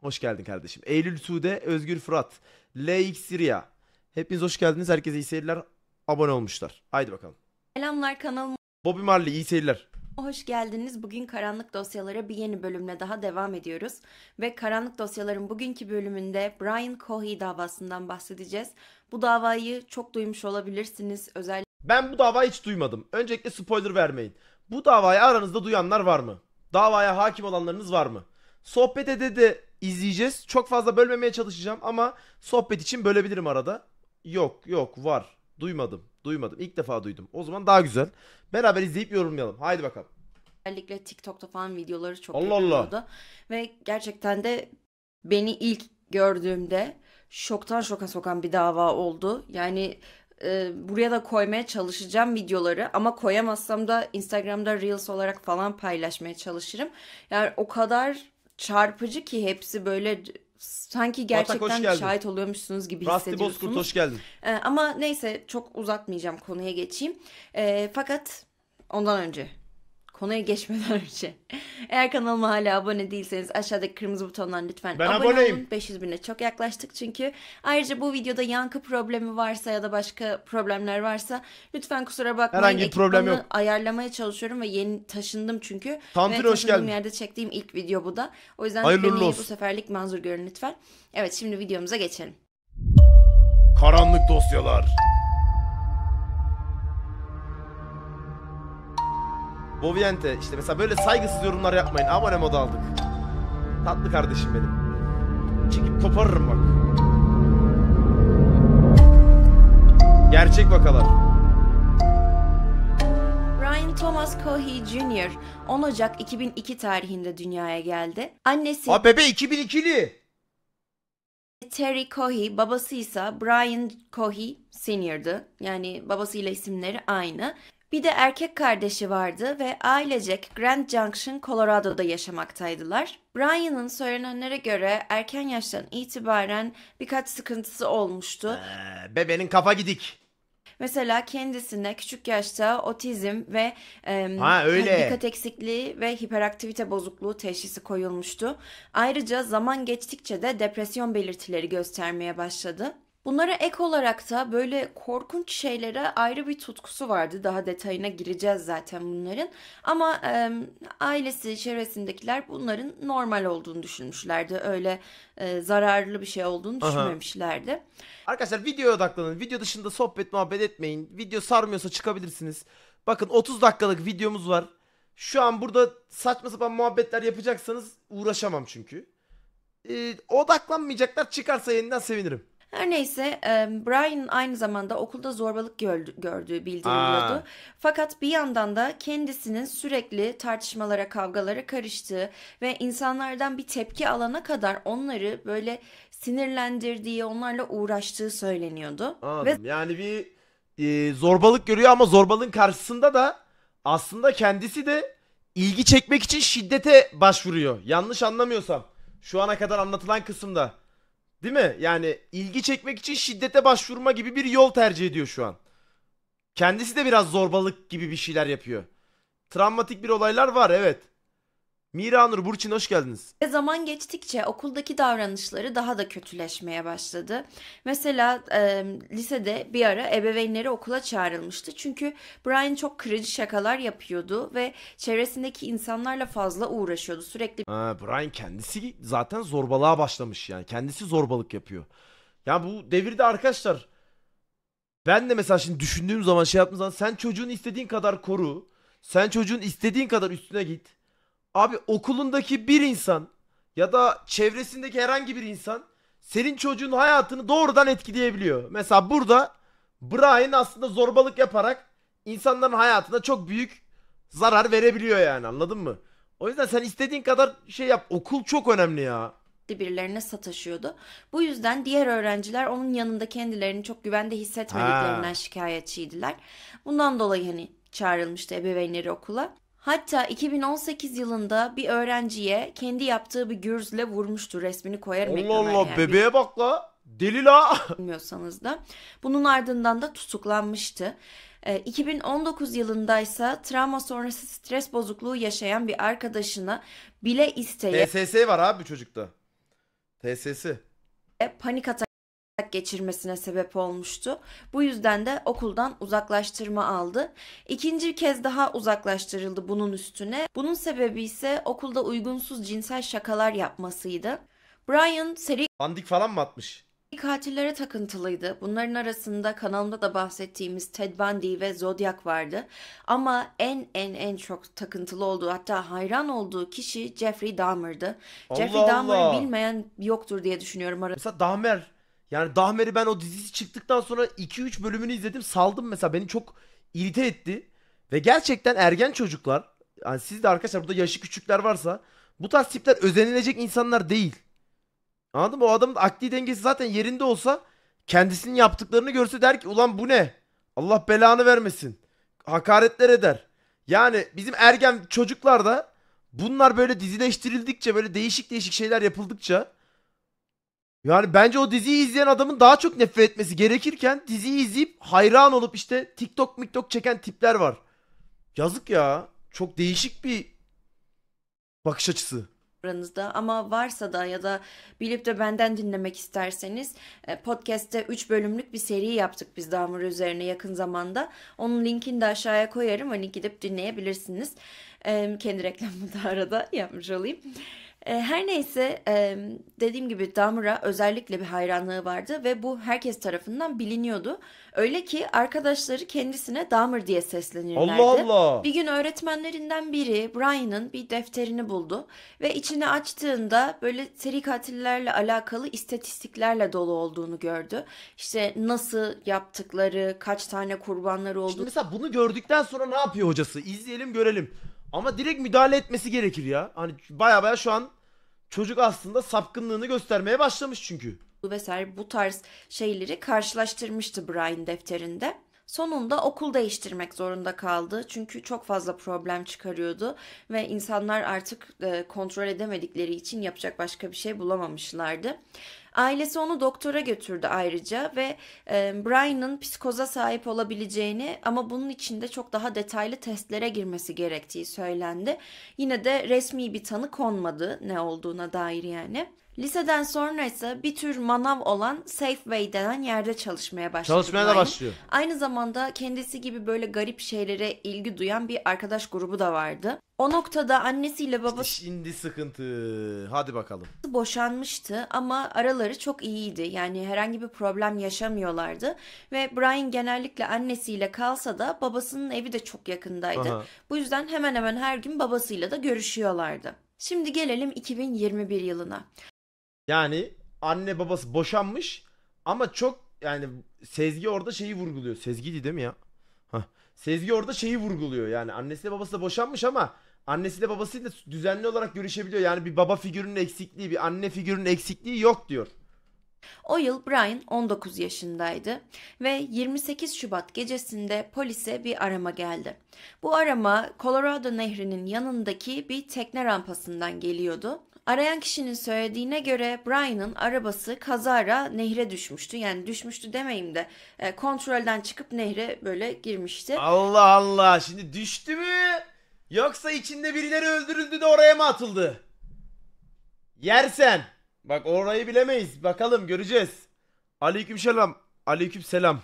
Hoş geldin kardeşim. Eylül Tude, Özgür Fırat, LX Syria. Hepiniz hoş geldiniz. Herkese iyi seyirler. Abone olmuşlar. Haydi bakalım. Selamlar kanalıma Bobby Marley iyi seyirler. hoş geldiniz. Bugün Karanlık Dosyalara bir yeni bölümle daha devam ediyoruz. Ve Karanlık Dosyaların bugünkü bölümünde Brian Cohy davasından bahsedeceğiz. Bu davayı çok duymuş olabilirsiniz. Özellikle Ben bu davayı hiç duymadım. Öncelikle spoiler vermeyin. Bu davayı aranızda duyanlar var mı? Davaya hakim olanlarınız var mı? Sohbet ede de izleyeceğiz. Çok fazla bölmemeye çalışacağım ama sohbet için bölebilirim arada. Yok yok var. Duymadım. Duymadım. İlk defa duydum. O zaman daha güzel. Beraber izleyip yorumlayalım. Haydi bakalım. Özellikle TikTok'ta falan videoları çok Allah Allah. Ve gerçekten de beni ilk gördüğümde şoktan şoka sokan bir dava oldu. Yani e, buraya da koymaya çalışacağım videoları ama koyamazsam da Instagram'da Reels olarak falan paylaşmaya çalışırım. Yani o kadar çarpıcı ki hepsi böyle sanki gerçekten Atak, şahit oluyormuşsunuz gibi Rusty hissediyorsunuz. Rusty Bozkurt hoş geldin. Ee, ama neyse çok uzatmayacağım konuya geçeyim. Ee, fakat ondan önce Konuya geçmeden önce. Eğer kanalıma hala abone değilseniz aşağıdaki kırmızı butondan lütfen ben abone olun. 500 bine çok yaklaştık çünkü. Ayrıca bu videoda yankı problemi varsa ya da başka problemler varsa lütfen kusura bakmayın. Herhangi bir problem yok. ayarlamaya çalışıyorum ve yeni taşındım çünkü. Tantir hoş geldin. yerde çektiğim ilk video bu da. O yüzden Hayırlı bu seferlik manzur görün lütfen. Evet şimdi videomuza geçelim. Karanlık dosyalar. Boviente işte mesela böyle saygısız yorumlar yapmayın. Abone moda aldık. Tatlı kardeşim benim. Çekip koparırım bak. Gerçek vakalar. Ryan Thomas Cohey Jr. 10 Ocak 2002 tarihinde dünyaya geldi. Annesi Aa bebe 2002'li. Terry Cohey, babası ise Brian Cohey Senior'dı. Yani babasıyla isimleri aynı. Bir de erkek kardeşi vardı ve ailecek Grand Junction, Colorado'da yaşamaktaydılar. Brian'ın söylenenlere göre erken yaştan itibaren birkaç sıkıntısı olmuştu. Ee, bebenin kafa gidik. Mesela kendisine küçük yaşta otizm ve e, ha, öyle. dikkat eksikliği ve hiperaktivite bozukluğu teşhisi koyulmuştu. Ayrıca zaman geçtikçe de depresyon belirtileri göstermeye başladı. Bunlara ek olarak da böyle korkunç şeylere ayrı bir tutkusu vardı. Daha detayına gireceğiz zaten bunların. Ama e, ailesi, çevresindekiler bunların normal olduğunu düşünmüşlerdi. Öyle e, zararlı bir şey olduğunu Aha. düşünmemişlerdi. Arkadaşlar videoya odaklanın. Video dışında sohbet muhabbet etmeyin. Video sarmıyorsa çıkabilirsiniz. Bakın 30 dakikalık videomuz var. Şu an burada saçma sapan muhabbetler yapacaksanız uğraşamam çünkü. Ee, odaklanmayacaklar çıkarsa yeniden sevinirim. Her neyse Brian aynı zamanda okulda zorbalık gördüğü bildiriliyordu. Fakat bir yandan da kendisinin sürekli tartışmalara, kavgalara karıştığı ve insanlardan bir tepki alana kadar onları böyle sinirlendirdiği, onlarla uğraştığı söyleniyordu. Anladım. Ve... Yani bir e, zorbalık görüyor ama zorbalığın karşısında da aslında kendisi de ilgi çekmek için şiddete başvuruyor. Yanlış anlamıyorsam. Şu ana kadar anlatılan kısımda. Değil mi? Yani ilgi çekmek için şiddete başvurma gibi bir yol tercih ediyor şu an. Kendisi de biraz zorbalık gibi bir şeyler yapıyor. Travmatik bir olaylar var evet. Mira Nur Burçin hoş geldiniz. zaman geçtikçe okuldaki davranışları daha da kötüleşmeye başladı. Mesela e, lisede bir ara ebeveynleri okula çağrılmıştı. Çünkü Brian çok kırıcı şakalar yapıyordu ve çevresindeki insanlarla fazla uğraşıyordu. Sürekli Ha, Brian kendisi zaten zorbalığa başlamış yani. Kendisi zorbalık yapıyor. Ya bu devirde arkadaşlar ben de mesela şimdi düşündüğüm zaman şey yaptığım zaman sen çocuğun istediğin kadar koru. Sen çocuğun istediğin kadar üstüne git. Abi okulundaki bir insan ya da çevresindeki herhangi bir insan senin çocuğun hayatını doğrudan etkileyebiliyor. Mesela burada Brian aslında zorbalık yaparak insanların hayatına çok büyük zarar verebiliyor yani anladın mı? O yüzden sen istediğin kadar şey yap. Okul çok önemli ya. Birilerine sataşıyordu. Bu yüzden diğer öğrenciler onun yanında kendilerini çok güvende hissetmediklerinden Ha. şikayetçiydiler. Bundan dolayı hani çağrılmıştı ebeveynleri okula. Hatta 2018 yılında bir öğrenciye kendi yaptığı bir gürzle vurmuştu. Resmini koyarım Allah Allah eğer bebeğe bak la. Deli la. bilmiyorsanız da. Bunun ardından da tutuklanmıştı. 2019 ee, yılında ise travma sonrası stres bozukluğu yaşayan bir arkadaşına bile isteye TSS var abi çocukta. TSS. E, panik atak geçirmesine sebep olmuştu. Bu yüzden de okuldan uzaklaştırma aldı. İkinci kez daha uzaklaştırıldı bunun üstüne. Bunun sebebi ise okulda uygunsuz cinsel şakalar yapmasıydı. Brian seri Pandik falan mı atmış? katillere takıntılıydı. Bunların arasında kanalımda da bahsettiğimiz Ted Bundy ve Zodiac vardı. Ama en en en çok takıntılı olduğu hatta hayran olduğu kişi Jeffrey Dahmer'dı. Allah Jeffrey Dahmer'ı bilmeyen yoktur diye düşünüyorum. Mesela Dahmer yani Dahmer'i ben o dizisi çıktıktan sonra 2-3 bölümünü izledim saldım mesela beni çok irite etti. Ve gerçekten ergen çocuklar yani siz de arkadaşlar burada yaşı küçükler varsa bu tarz tipler özenilecek insanlar değil. Anladın mı? O adamın akli dengesi zaten yerinde olsa kendisinin yaptıklarını görse der ki ulan bu ne? Allah belanı vermesin. Hakaretler eder. Yani bizim ergen çocuklar da bunlar böyle dizileştirildikçe böyle değişik değişik şeyler yapıldıkça yani bence o diziyi izleyen adamın daha çok nefret etmesi gerekirken diziyi izleyip hayran olup işte TikTok miktok çeken tipler var. Yazık ya. Çok değişik bir bakış açısı aranızda ama varsa da ya da bilip de benden dinlemek isterseniz e, podcast'te 3 bölümlük bir seri yaptık biz Damur üzerine yakın zamanda. Onun linkini de aşağıya koyarım hani gidip dinleyebilirsiniz. Kendi reklamımı da arada yapmış olayım. E, her neyse e, dediğim gibi Damra özellikle bir hayranlığı vardı ve bu herkes tarafından biliniyordu. Öyle ki arkadaşları kendisine Damr diye seslenirlerdi. Allah Allah! Bir gün öğretmenlerinden biri Brian'ın bir defterini buldu ve içini açtığında böyle seri katillerle alakalı istatistiklerle dolu olduğunu gördü. İşte nasıl yaptıkları, kaç tane kurbanları oldu. Şimdi mesela bunu gördükten sonra ne yapıyor hocası? İzleyelim görelim. Ama direkt müdahale etmesi gerekir ya. Hani baya baya şu an Çocuk aslında sapkınlığını göstermeye başlamış çünkü. vesaire bu tarz şeyleri karşılaştırmıştı Brian defterinde. Sonunda okul değiştirmek zorunda kaldı çünkü çok fazla problem çıkarıyordu ve insanlar artık e, kontrol edemedikleri için yapacak başka bir şey bulamamışlardı. Ailesi onu doktora götürdü ayrıca ve e, Brian'ın psikoza sahip olabileceğini ama bunun için de çok daha detaylı testlere girmesi gerektiği söylendi. Yine de resmi bir tanı konmadı ne olduğuna dair yani. Liseden sonra ise bir tür manav olan Safeway denen yerde çalışmaya başladı. Çalışmaya da başlıyor. Aynı zamanda kendisi gibi böyle garip şeylere ilgi duyan bir arkadaş grubu da vardı. O noktada annesiyle babası Şimdi sıkıntı. Hadi bakalım. boşanmıştı ama araları çok iyiydi. Yani herhangi bir problem yaşamıyorlardı ve Brian genellikle annesiyle kalsa da babasının evi de çok yakındaydı. Aha. Bu yüzden hemen hemen her gün babasıyla da görüşüyorlardı. Şimdi gelelim 2021 yılına. Yani anne babası boşanmış ama çok yani Sezgi orada şeyi vurguluyor. Sezgiydi değil mi ya? Hah. Sezgi orada şeyi vurguluyor yani annesiyle babası da boşanmış ama annesiyle babasıyla düzenli olarak görüşebiliyor. Yani bir baba figürünün eksikliği, bir anne figürünün eksikliği yok diyor. O yıl Brian 19 yaşındaydı ve 28 Şubat gecesinde polise bir arama geldi. Bu arama Colorado Nehri'nin yanındaki bir tekne rampasından geliyordu Arayan kişinin söylediğine göre Brian'ın arabası kazara nehre düşmüştü. Yani düşmüştü demeyeyim de e, kontrolden çıkıp nehre böyle girmişti. Allah Allah şimdi düştü mü? Yoksa içinde birileri öldürüldü de oraya mı atıldı? Yersen. Bak orayı bilemeyiz. Bakalım göreceğiz. Aleyküm selam. Aleyküm selam.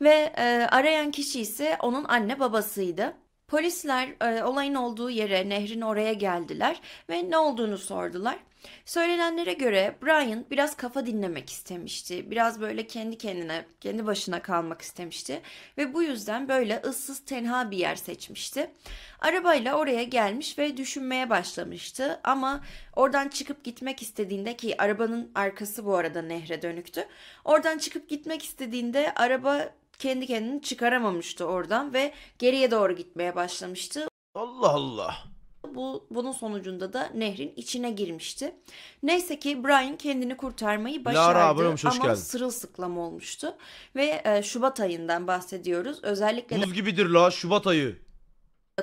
Ve e, arayan kişi ise onun anne babasıydı. Polisler e, olayın olduğu yere, nehrin oraya geldiler ve ne olduğunu sordular. Söylenenlere göre Brian biraz kafa dinlemek istemişti. Biraz böyle kendi kendine, kendi başına kalmak istemişti. Ve bu yüzden böyle ıssız tenha bir yer seçmişti. Arabayla oraya gelmiş ve düşünmeye başlamıştı. Ama oradan çıkıp gitmek istediğinde ki arabanın arkası bu arada nehre dönüktü. Oradan çıkıp gitmek istediğinde araba kendi kendini çıkaramamıştı oradan ve geriye doğru gitmeye başlamıştı. Allah Allah. Bu bunun sonucunda da nehrin içine girmişti. Neyse ki Brian kendini kurtarmayı başardı Lara, hoş ama geldin. sırılsıklam olmuştu ve e, Şubat ayından bahsediyoruz. Özellikle de Buz gibidir la Şubat ayı.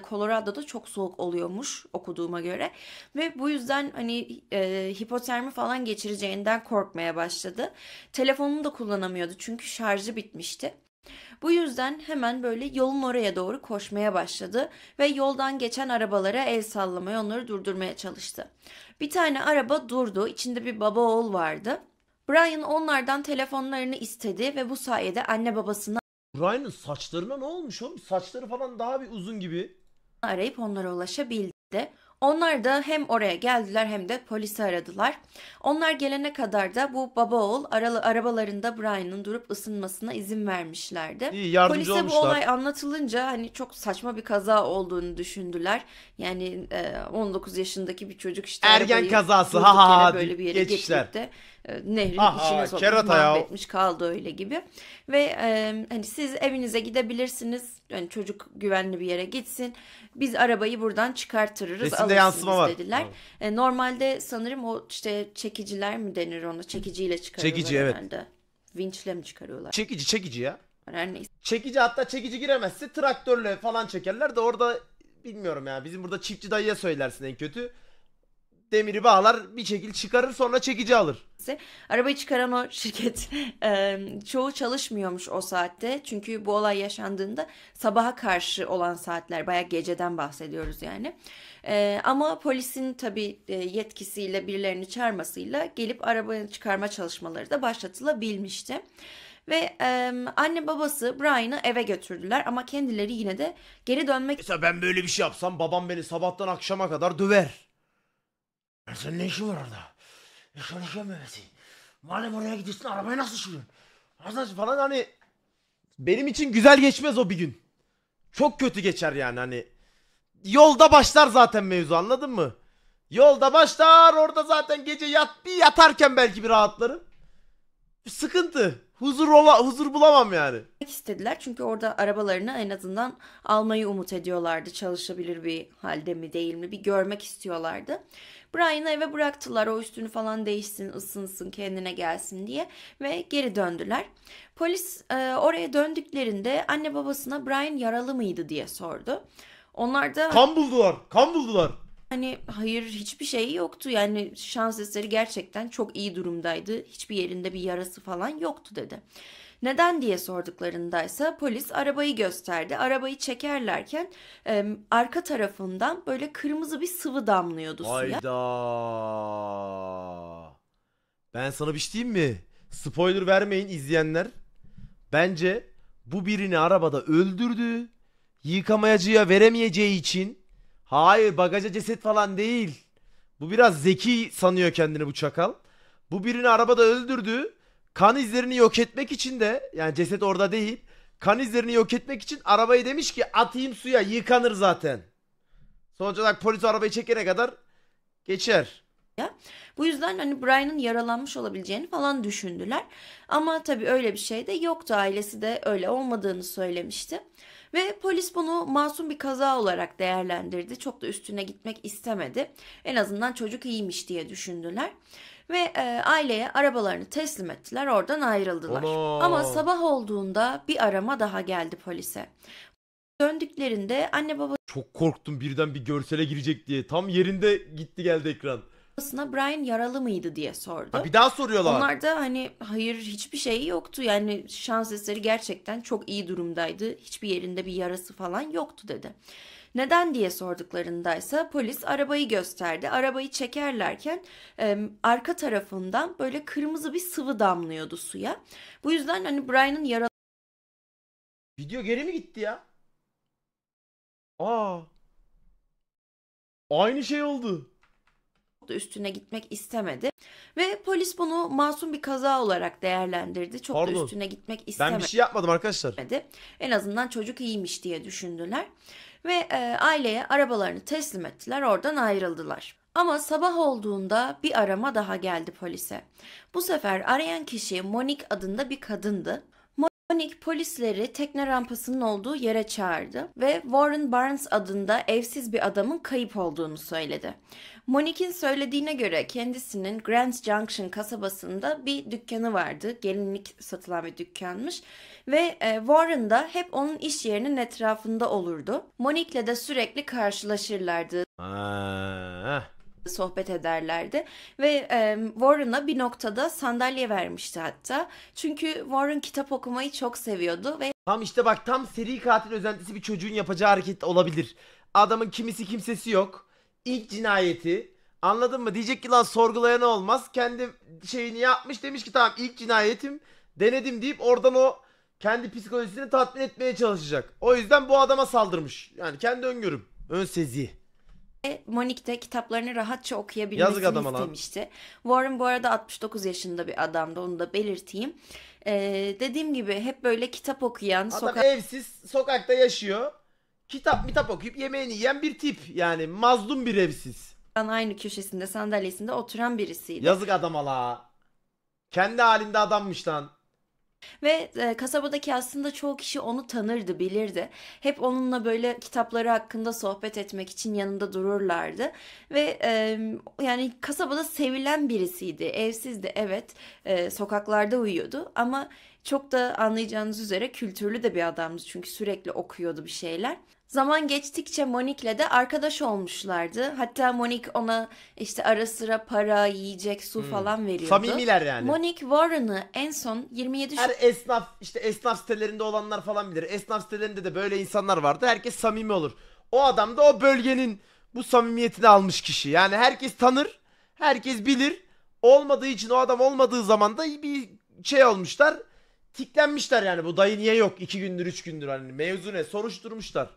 Colorado'da çok soğuk oluyormuş okuduğuma göre ve bu yüzden hani e, hipotermi falan geçireceğinden korkmaya başladı. Telefonunu da kullanamıyordu çünkü şarjı bitmişti. Bu yüzden hemen böyle yolun oraya doğru koşmaya başladı ve yoldan geçen arabalara el sallamaya onları durdurmaya çalıştı. Bir tane araba durdu. içinde bir baba oğul vardı. Brian onlardan telefonlarını istedi ve bu sayede anne babasına Brian'ın saçlarına ne olmuş oğlum? Saçları falan daha bir uzun gibi. arayıp onlara ulaşabildi. Onlar da hem oraya geldiler hem de polisi aradılar. Onlar gelene kadar da bu baba oğul arabalarında Brian'ın durup ısınmasına izin vermişlerdi. İyi yardımcı Polise olmuşlar. bu olay anlatılınca hani çok saçma bir kaza olduğunu düşündüler. Yani e, 19 yaşındaki bir çocuk işte ergen kazası ha ha böyle bir yere geçmişler. getirip de e, nehrin Aha, içine sokup mahvetmiş kaldı öyle gibi. Ve e, hani siz evinize gidebilirsiniz. Yani çocuk güvenli bir yere gitsin. Biz arabayı buradan çıkartırırız Resimde yansıma var. dediler. E, normalde sanırım o işte çekiciler mi denir ona? Çekiciyle çıkarıyorlar Çekici evet. herhalde. Vinçle mi çıkarıyorlar? Çekici çekici ya. Her neyse. Çekici hatta çekici giremezse traktörle falan çekerler de orada bilmiyorum ya. Bizim burada çiftçi dayıya söylersin en kötü demiri bağlar bir şekilde çıkarır sonra çekici alır. Arabayı çıkaran o şirket e, çoğu çalışmıyormuş o saatte. Çünkü bu olay yaşandığında sabaha karşı olan saatler bayağı geceden bahsediyoruz yani. E, ama polisin tabi e, yetkisiyle birilerini çağırmasıyla gelip arabayı çıkarma çalışmaları da başlatılabilmişti. Ve e, anne babası Brian'ı eve götürdüler ama kendileri yine de geri dönmek... Mesela ben böyle bir şey yapsam babam beni sabahtan akşama kadar döver. E senin ne işin var orada? Eşyalaşan bebesi. Şey Madem oraya gidiyorsun arabayı nasıl sürüyorsun? Arkadaş falan hani benim için güzel geçmez o bir gün. Çok kötü geçer yani hani. Yolda başlar zaten mevzu anladın mı? Yolda başlar orada zaten gece yat bir yatarken belki bir rahatlarım. sıkıntı. Huzur ola, huzur bulamam yani istediler. Çünkü orada arabalarını en azından almayı umut ediyorlardı. Çalışabilir bir halde mi değil mi bir görmek istiyorlardı. Brian'ı eve bıraktılar o üstünü falan değişsin ısınsın kendine gelsin diye ve geri döndüler. Polis e, oraya döndüklerinde anne babasına Brian yaralı mıydı diye sordu. Onlar da... Kan buldular kan buldular. Hani hayır hiçbir şey yoktu yani şans eseri gerçekten çok iyi durumdaydı. Hiçbir yerinde bir yarası falan yoktu dedi. Neden diye sorduklarında ise polis arabayı gösterdi. Arabayı çekerlerken e, arka tarafından böyle kırmızı bir sıvı damlıyordu suya. Hayda. Ben sana bir şey diyeyim mi? Spoiler vermeyin izleyenler. Bence bu birini arabada öldürdü. Yıkamayacağı veremeyeceği için. Hayır bagaja ceset falan değil. Bu biraz zeki sanıyor kendini bu çakal. Bu birini arabada öldürdü kan izlerini yok etmek için de yani ceset orada değil. Kan izlerini yok etmek için arabayı demiş ki atayım suya yıkanır zaten. Sonuç olarak polis arabayı çekene kadar geçer. Ya. Bu yüzden hani Brian'ın yaralanmış olabileceğini falan düşündüler. Ama tabii öyle bir şey de yoktu. Ailesi de öyle olmadığını söylemişti. Ve polis bunu masum bir kaza olarak değerlendirdi. Çok da üstüne gitmek istemedi. En azından çocuk iyiymiş diye düşündüler. Ve e, aileye arabalarını teslim ettiler oradan ayrıldılar. Ana. Ama sabah olduğunda bir arama daha geldi polise. Döndüklerinde anne baba Çok korktum birden bir görsele girecek diye. Tam yerinde gitti geldi ekran. babasına Brian yaralı mıydı diye sordu. Ha, bir daha soruyorlar. Onlar da hani hayır hiçbir şey yoktu yani şans eseri gerçekten çok iyi durumdaydı. Hiçbir yerinde bir yarası falan yoktu dedi. Neden diye sorduklarında ise polis arabayı gösterdi. Arabayı çekerlerken e, arka tarafından böyle kırmızı bir sıvı damlıyordu suya. Bu yüzden hani Brian'ın yaralı Video geri mi gitti ya? Aa. Aynı şey oldu. Üstüne gitmek istemedi. Ve polis bunu masum bir kaza olarak değerlendirdi. Çok Pardon. da üstüne gitmek istemedi. Ben bir şey yapmadım arkadaşlar. En azından çocuk iyiymiş diye düşündüler ve e, aileye arabalarını teslim ettiler oradan ayrıldılar. Ama sabah olduğunda bir arama daha geldi polise. Bu sefer arayan kişi Monique adında bir kadındı. Sonic polisleri tekne rampasının olduğu yere çağırdı ve Warren Barnes adında evsiz bir adamın kayıp olduğunu söyledi. Monique'in söylediğine göre kendisinin Grand Junction kasabasında bir dükkanı vardı. Gelinlik satılan bir dükkanmış ve e, Warren da hep onun iş yerinin etrafında olurdu. Monique'le de sürekli karşılaşırlardı. Ah sohbet ederlerdi ve e, Warren'a bir noktada sandalye vermişti hatta. Çünkü Warren kitap okumayı çok seviyordu ve Tam işte bak tam seri katil özentisi bir çocuğun yapacağı hareket olabilir. Adamın kimisi kimsesi yok. İlk cinayeti anladın mı? Diyecek ki lan sorgulayan olmaz. Kendi şeyini yapmış demiş ki tamam ilk cinayetim denedim deyip oradan o kendi psikolojisini tatmin etmeye çalışacak. O yüzden bu adama saldırmış. Yani kendi öngörüm. Ön sezi. Monique de kitaplarını rahatça okuyabilmesini Yazık istemişti. Warren bu arada 69 yaşında bir adamdı onu da belirteyim. Ee, dediğim gibi hep böyle kitap okuyan... Adam soka- evsiz sokakta yaşıyor. Kitap kitap okuyup yemeğini yiyen bir tip. Yani mazlum bir evsiz. Aynı köşesinde sandalyesinde oturan birisiydi. Yazık adama la. Kendi halinde adammış lan. Ve e, kasabadaki aslında çoğu kişi onu tanırdı, bilirdi. Hep onunla böyle kitapları hakkında sohbet etmek için yanında dururlardı. Ve e, yani kasabada sevilen birisiydi. Evsizdi evet, e, sokaklarda uyuyordu ama çok da anlayacağınız üzere kültürlü de bir adamdı çünkü sürekli okuyordu bir şeyler. Zaman geçtikçe Monique'le de arkadaş olmuşlardı. Hatta Monique ona işte ara sıra para, yiyecek, su hmm. falan veriyordu. Samimiler yani. Monique Warren'ı en son 27 Her esnaf işte esnaf sitelerinde olanlar falan bilir. Esnaf sitelerinde de böyle insanlar vardı. Herkes samimi olur. O adam da o bölgenin bu samimiyetini almış kişi. Yani herkes tanır, herkes bilir. Olmadığı için o adam olmadığı zaman da bir şey olmuşlar. Tiklenmişler yani bu dayı niye yok 2 gündür üç gündür hani mevzu ne soruşturmuşlar.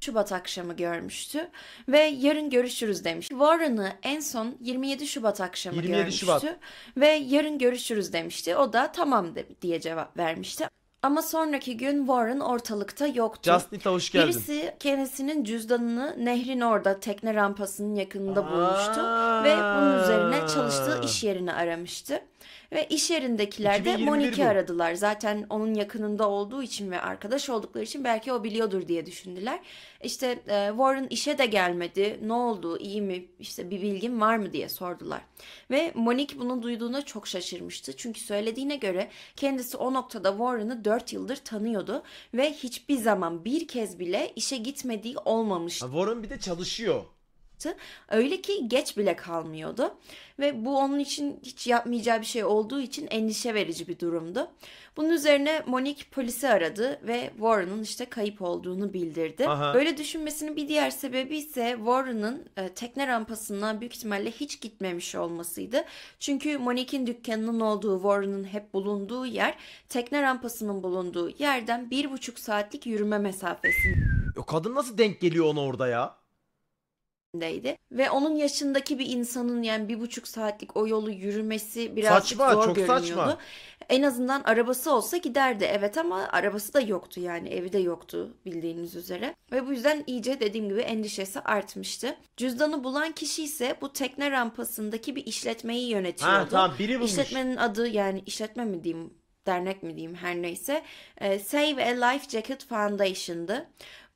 Şubat akşamı görmüştü ve yarın görüşürüz demiş. Warren'ı en son 27 Şubat akşamı 27 görmüştü Şubat. ve yarın görüşürüz demişti. O da tamam de, diye cevap vermişti. Ama sonraki gün Warren ortalıkta yoktu. Justin'e hoş geldin. Birisi kendisinin cüzdanını nehrin orada tekne rampasının yakınında Aa. bulmuştu ve bunun üzerine çalıştığı iş yerini aramıştı. Ve iş yerindekiler de Monik'i aradılar. Zaten onun yakınında olduğu için ve arkadaş oldukları için belki o biliyordur diye düşündüler. İşte e, Warren işe de gelmedi. Ne oldu? İyi mi? İşte bir bilgin var mı diye sordular. Ve Monique bunu duyduğuna çok şaşırmıştı. Çünkü söylediğine göre kendisi o noktada Warren'ı 4 yıldır tanıyordu ve hiçbir zaman bir kez bile işe gitmediği olmamıştı. Warren bir de çalışıyor yaptı. Öyle ki geç bile kalmıyordu ve bu onun için hiç yapmayacağı bir şey olduğu için endişe verici bir durumdu. Bunun üzerine Monique polisi aradı ve Warren'ın işte kayıp olduğunu bildirdi. Aha. Böyle düşünmesinin bir diğer sebebi ise Warren'ın e, tekne rampasından büyük ihtimalle hiç gitmemiş olmasıydı. Çünkü Monique'in dükkanının olduğu Warren'ın hep bulunduğu yer tekne rampasının bulunduğu yerden bir buçuk saatlik yürüme mesafesinde. O e, kadın nasıl denk geliyor ona orada ya? üstündeydi. Ve onun yaşındaki bir insanın yani bir buçuk saatlik o yolu yürümesi biraz saçma, zor çok görünüyordu. Saçma. En azından arabası olsa giderdi evet ama arabası da yoktu yani evi de yoktu bildiğiniz üzere. Ve bu yüzden iyice dediğim gibi endişesi artmıştı. Cüzdanı bulan kişi ise bu tekne rampasındaki bir işletmeyi yönetiyordu. Ha, tamam, biri bulmuş. İşletmenin adı yani işletme mi diyeyim dernek mi diyeyim her neyse. E, Save a Life Jacket Foundation'dı.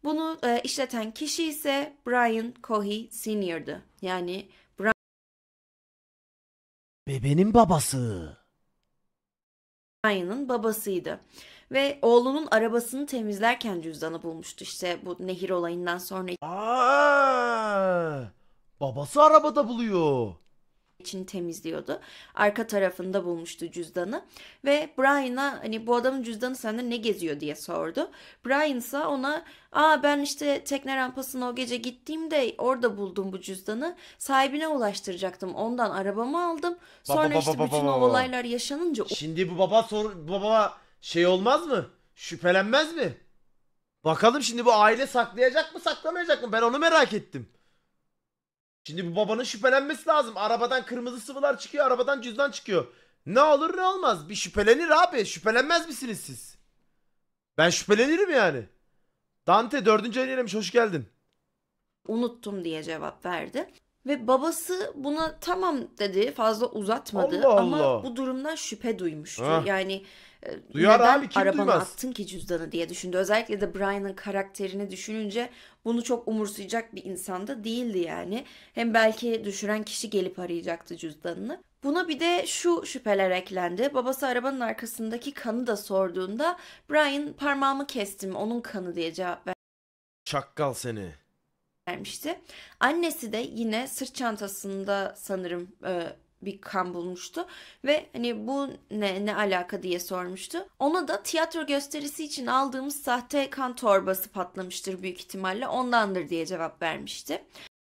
Bunu e, işleten kişi ise Brian Cohy Sr.'dı. Yani Brian... Bebenin babası. Brian'ın babasıydı. Ve oğlunun arabasını temizlerken cüzdanı bulmuştu işte bu nehir olayından sonra. Aa, babası arabada buluyor içini temizliyordu. Arka tarafında bulmuştu cüzdanı ve Brian'a hani bu adamın cüzdanı sende ne geziyor diye sordu. Brian ise ona aa ben işte tekne rampasına o gece gittiğimde orada buldum bu cüzdanı sahibine ulaştıracaktım ondan arabamı aldım. Sonra baba, işte baba, bütün baba, o olaylar yaşanınca. Şimdi bu baba sor baba şey olmaz mı? Şüphelenmez mi? Bakalım şimdi bu aile saklayacak mı saklamayacak mı? Ben onu merak ettim. Şimdi bu babanın şüphelenmesi lazım. Arabadan kırmızı sıvılar çıkıyor, arabadan cüzdan çıkıyor. Ne olur ne olmaz. Bir şüphelenir abi. Şüphelenmez misiniz siz? Ben şüphelenirim yani. Dante dördüncü ayını Hoş geldin. Unuttum diye cevap verdi. Ve babası buna tamam dedi fazla uzatmadı Allah Allah. ama bu durumdan şüphe duymuştu. Ha. Yani ee, Duyar neden abi kim arabana duymaz? attın ki cüzdanı diye düşündü. Özellikle de Brian'ın karakterini düşününce bunu çok umursayacak bir insanda değildi yani. Hem belki düşüren kişi gelip arayacaktı cüzdanını. Buna bir de şu şüpheler eklendi. Babası arabanın arkasındaki kanı da sorduğunda Brian parmağımı kestim onun kanı diye cevap verdi. Çakkal seni vermişti. Annesi de yine sırt çantasında sanırım e, bir kan bulmuştu ve hani bu ne ne alaka diye sormuştu. Ona da tiyatro gösterisi için aldığımız sahte kan torbası patlamıştır büyük ihtimalle ondandır diye cevap vermişti.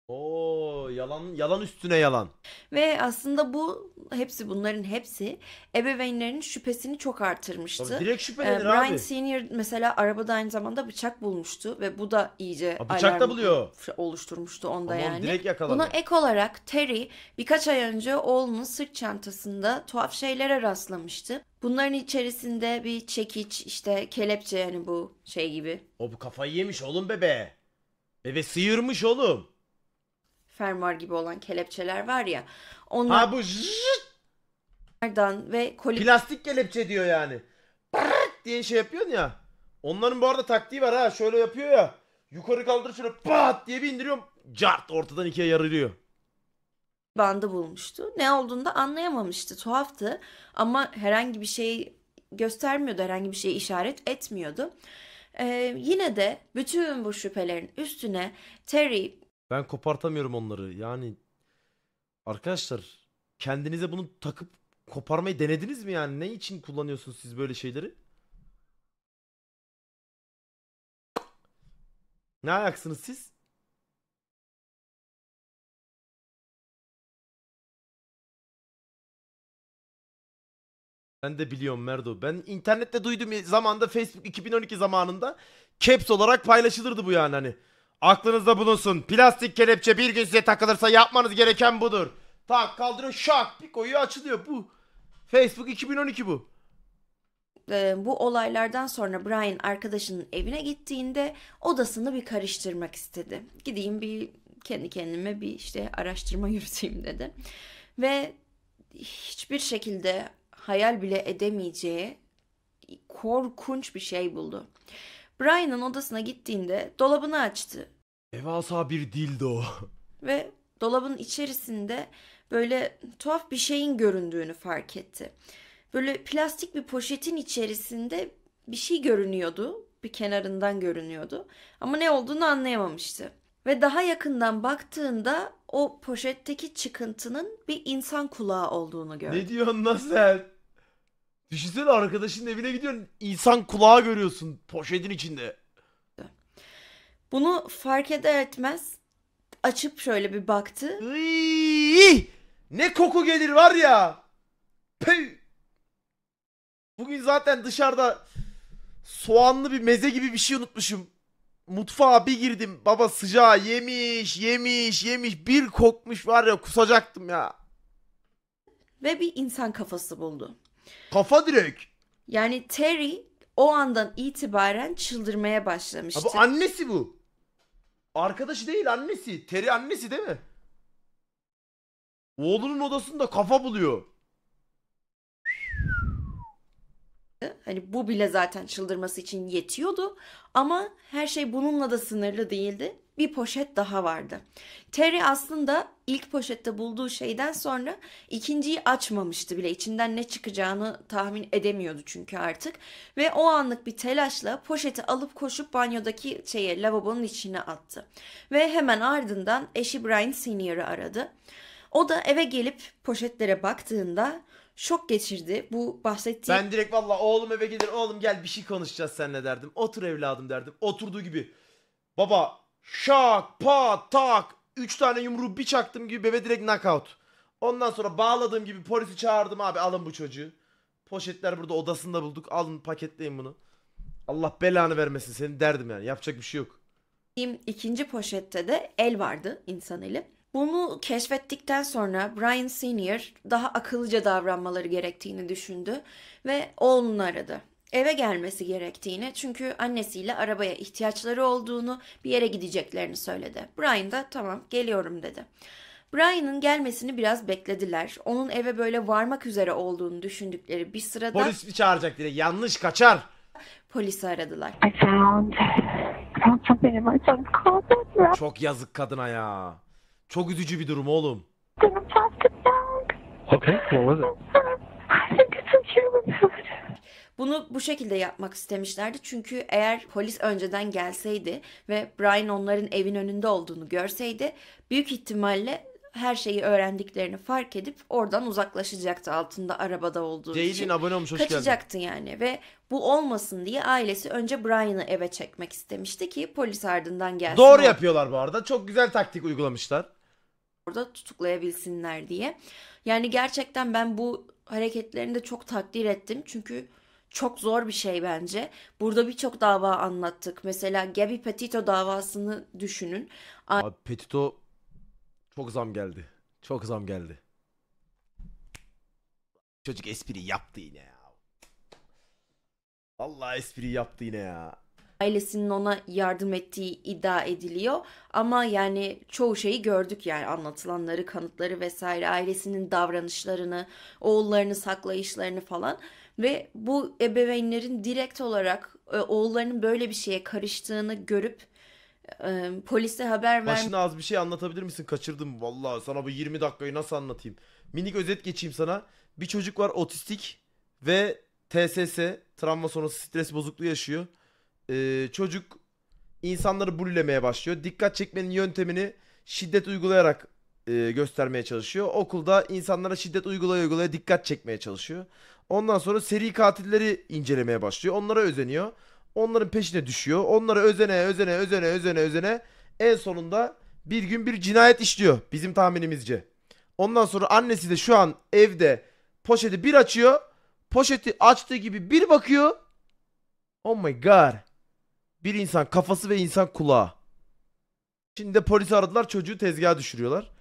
Oo yalan yalan üstüne yalan. Ve aslında bu hepsi bunların hepsi ebeveynlerin şüphesini çok artırmıştı. Tabii direkt şüphelenir ee, Brian abi. Senior mesela arabada aynı zamanda bıçak bulmuştu ve bu da iyice ha, bıçak da buluyor. oluşturmuştu onda Aman, yani. direkt yakalandı. Buna ek olarak Terry birkaç ay önce oğlunun sırt çantasında tuhaf şeylere rastlamıştı. Bunların içerisinde bir çekiç, işte kelepçe yani bu şey gibi. O bu kafayı yemiş oğlum bebe. Bebe sıyırmış oğlum fermuar gibi olan kelepçeler var ya. Onlar Ha bu zzzzt. ve koli plastik kelepçe diyor yani. Pırt diye şey yapıyorsun ya. Onların bu arada taktiği var ha. Şöyle yapıyor ya. Yukarı kaldır şöyle pat diye bir indiriyorum. Cart ortadan ikiye yarılıyor. bandı bulmuştu. Ne olduğunu da anlayamamıştı. Tuhaftı ama herhangi bir şey göstermiyordu. Herhangi bir şey işaret etmiyordu. Ee, yine de bütün bu şüphelerin üstüne Terry ben kopartamıyorum onları. Yani arkadaşlar kendinize bunu takıp koparmayı denediniz mi yani? Ne için kullanıyorsunuz siz böyle şeyleri? Ne ayaksınız siz? Ben de biliyorum Merdo. Ben internette duyduğum zamanda Facebook 2012 zamanında caps olarak paylaşılırdı bu yani hani. Aklınızda bulunsun. Plastik kelepçe bir gün size takılırsa yapmanız gereken budur. Tak kaldırın şak bir koyuyor açılıyor bu. Facebook 2012 bu. Ee, bu olaylardan sonra Brian arkadaşının evine gittiğinde odasını bir karıştırmak istedi. Gideyim bir kendi kendime bir işte araştırma yürüteyim dedi. Ve hiçbir şekilde hayal bile edemeyeceği korkunç bir şey buldu. Brian'ın odasına gittiğinde dolabını açtı. Devasa bir dildo. Ve dolabın içerisinde böyle tuhaf bir şeyin göründüğünü fark etti. Böyle plastik bir poşetin içerisinde bir şey görünüyordu. Bir kenarından görünüyordu. Ama ne olduğunu anlayamamıştı. Ve daha yakından baktığında o poşetteki çıkıntının bir insan kulağı olduğunu gördü. Ne diyorsun lan sen? Düşünsene arkadaşın evine gidiyorsun. insan kulağı görüyorsun poşetin içinde. Bunu fark eder etmez açıp şöyle bir baktı. Iiii! Ne koku gelir var ya. Püh! Bugün zaten dışarıda soğanlı bir meze gibi bir şey unutmuşum. Mutfağa bir girdim. Baba sıcağı yemiş, yemiş, yemiş. Bir kokmuş var ya kusacaktım ya. Ve bir insan kafası buldu. Kafa direkt. Yani Terry o andan itibaren çıldırmaya başlamıştı. Ha, bu annesi bu. Arkadaşı değil annesi. Terry annesi değil mi? Oğlunun odasında kafa buluyor. Hani bu bile zaten çıldırması için yetiyordu. Ama her şey bununla da sınırlı değildi bir poşet daha vardı. Terry aslında ilk poşette bulduğu şeyden sonra ikinciyi açmamıştı bile. İçinden ne çıkacağını tahmin edemiyordu çünkü artık. Ve o anlık bir telaşla poşeti alıp koşup banyodaki şeye lavabonun içine attı. Ve hemen ardından eşi Brian Senior'ı aradı. O da eve gelip poşetlere baktığında şok geçirdi bu bahsettiğim. Ben direkt valla oğlum eve gelir oğlum gel bir şey konuşacağız seninle derdim. Otur evladım derdim. Oturduğu gibi. Baba Şak, pat, tak. Üç tane yumruğu bir çaktım gibi bebe direkt knockout. Ondan sonra bağladığım gibi polisi çağırdım abi alın bu çocuğu. Poşetler burada odasında bulduk. Alın paketleyin bunu. Allah belanı vermesin senin derdim yani. Yapacak bir şey yok. İkinci poşette de el vardı insan eli. Bunu keşfettikten sonra Brian Senior daha akıllıca davranmaları gerektiğini düşündü ve oğlunu aradı eve gelmesi gerektiğini çünkü annesiyle arabaya ihtiyaçları olduğunu bir yere gideceklerini söyledi. Brian da tamam geliyorum dedi. Brian'ın gelmesini biraz beklediler. Onun eve böyle varmak üzere olduğunu düşündükleri bir sırada... Polis mi çağıracak diye Yanlış kaçar. Polisi aradılar. I found, Çok yazık kadına ya. Çok üzücü bir durum oğlum. Okay, what was it? I think it's a human Bunu bu şekilde yapmak istemişlerdi. Çünkü eğer polis önceden gelseydi ve Brian onların evin önünde olduğunu görseydi büyük ihtimalle her şeyi öğrendiklerini fark edip oradan uzaklaşacaktı altında arabada olduğu Ceylin için. abone olmuş hoş Kaçacaktı geldin. yani ve bu olmasın diye ailesi önce Brian'ı eve çekmek istemişti ki polis ardından gelsin. Doğru yapıyorlar bu arada. Çok güzel taktik uygulamışlar. Orada tutuklayabilsinler diye. Yani gerçekten ben bu hareketlerini de çok takdir ettim. Çünkü çok zor bir şey bence. Burada birçok dava anlattık. Mesela Gabby Petito davasını düşünün. Abi Petito çok zam geldi. Çok zam geldi. Çocuk espri yaptı yine ya. Vallahi espri yaptı yine ya ailesinin ona yardım ettiği iddia ediliyor. Ama yani çoğu şeyi gördük yani anlatılanları, kanıtları vesaire ailesinin davranışlarını, oğullarını saklayışlarını falan. Ve bu ebeveynlerin direkt olarak e, oğullarının böyle bir şeye karıştığını görüp e, polise haber ver. Başına az bir şey anlatabilir misin? Kaçırdım vallahi sana bu 20 dakikayı nasıl anlatayım? Minik özet geçeyim sana. Bir çocuk var otistik ve TSS travma sonrası stres bozukluğu yaşıyor. Ee, çocuk insanları bullemeye başlıyor. Dikkat çekmenin yöntemini şiddet uygulayarak e, göstermeye çalışıyor. Okulda insanlara şiddet uygulaya uygulaya dikkat çekmeye çalışıyor. Ondan sonra seri katilleri incelemeye başlıyor. Onlara özeniyor. Onların peşine düşüyor. Onlara özene özene özene özene özene en sonunda bir gün bir cinayet işliyor bizim tahminimizce. Ondan sonra annesi de şu an evde poşeti bir açıyor. Poşeti açtığı gibi bir bakıyor. Oh my god. Bir insan kafası ve insan kulağı. Şimdi de polisi aradılar çocuğu tezgaha düşürüyorlar.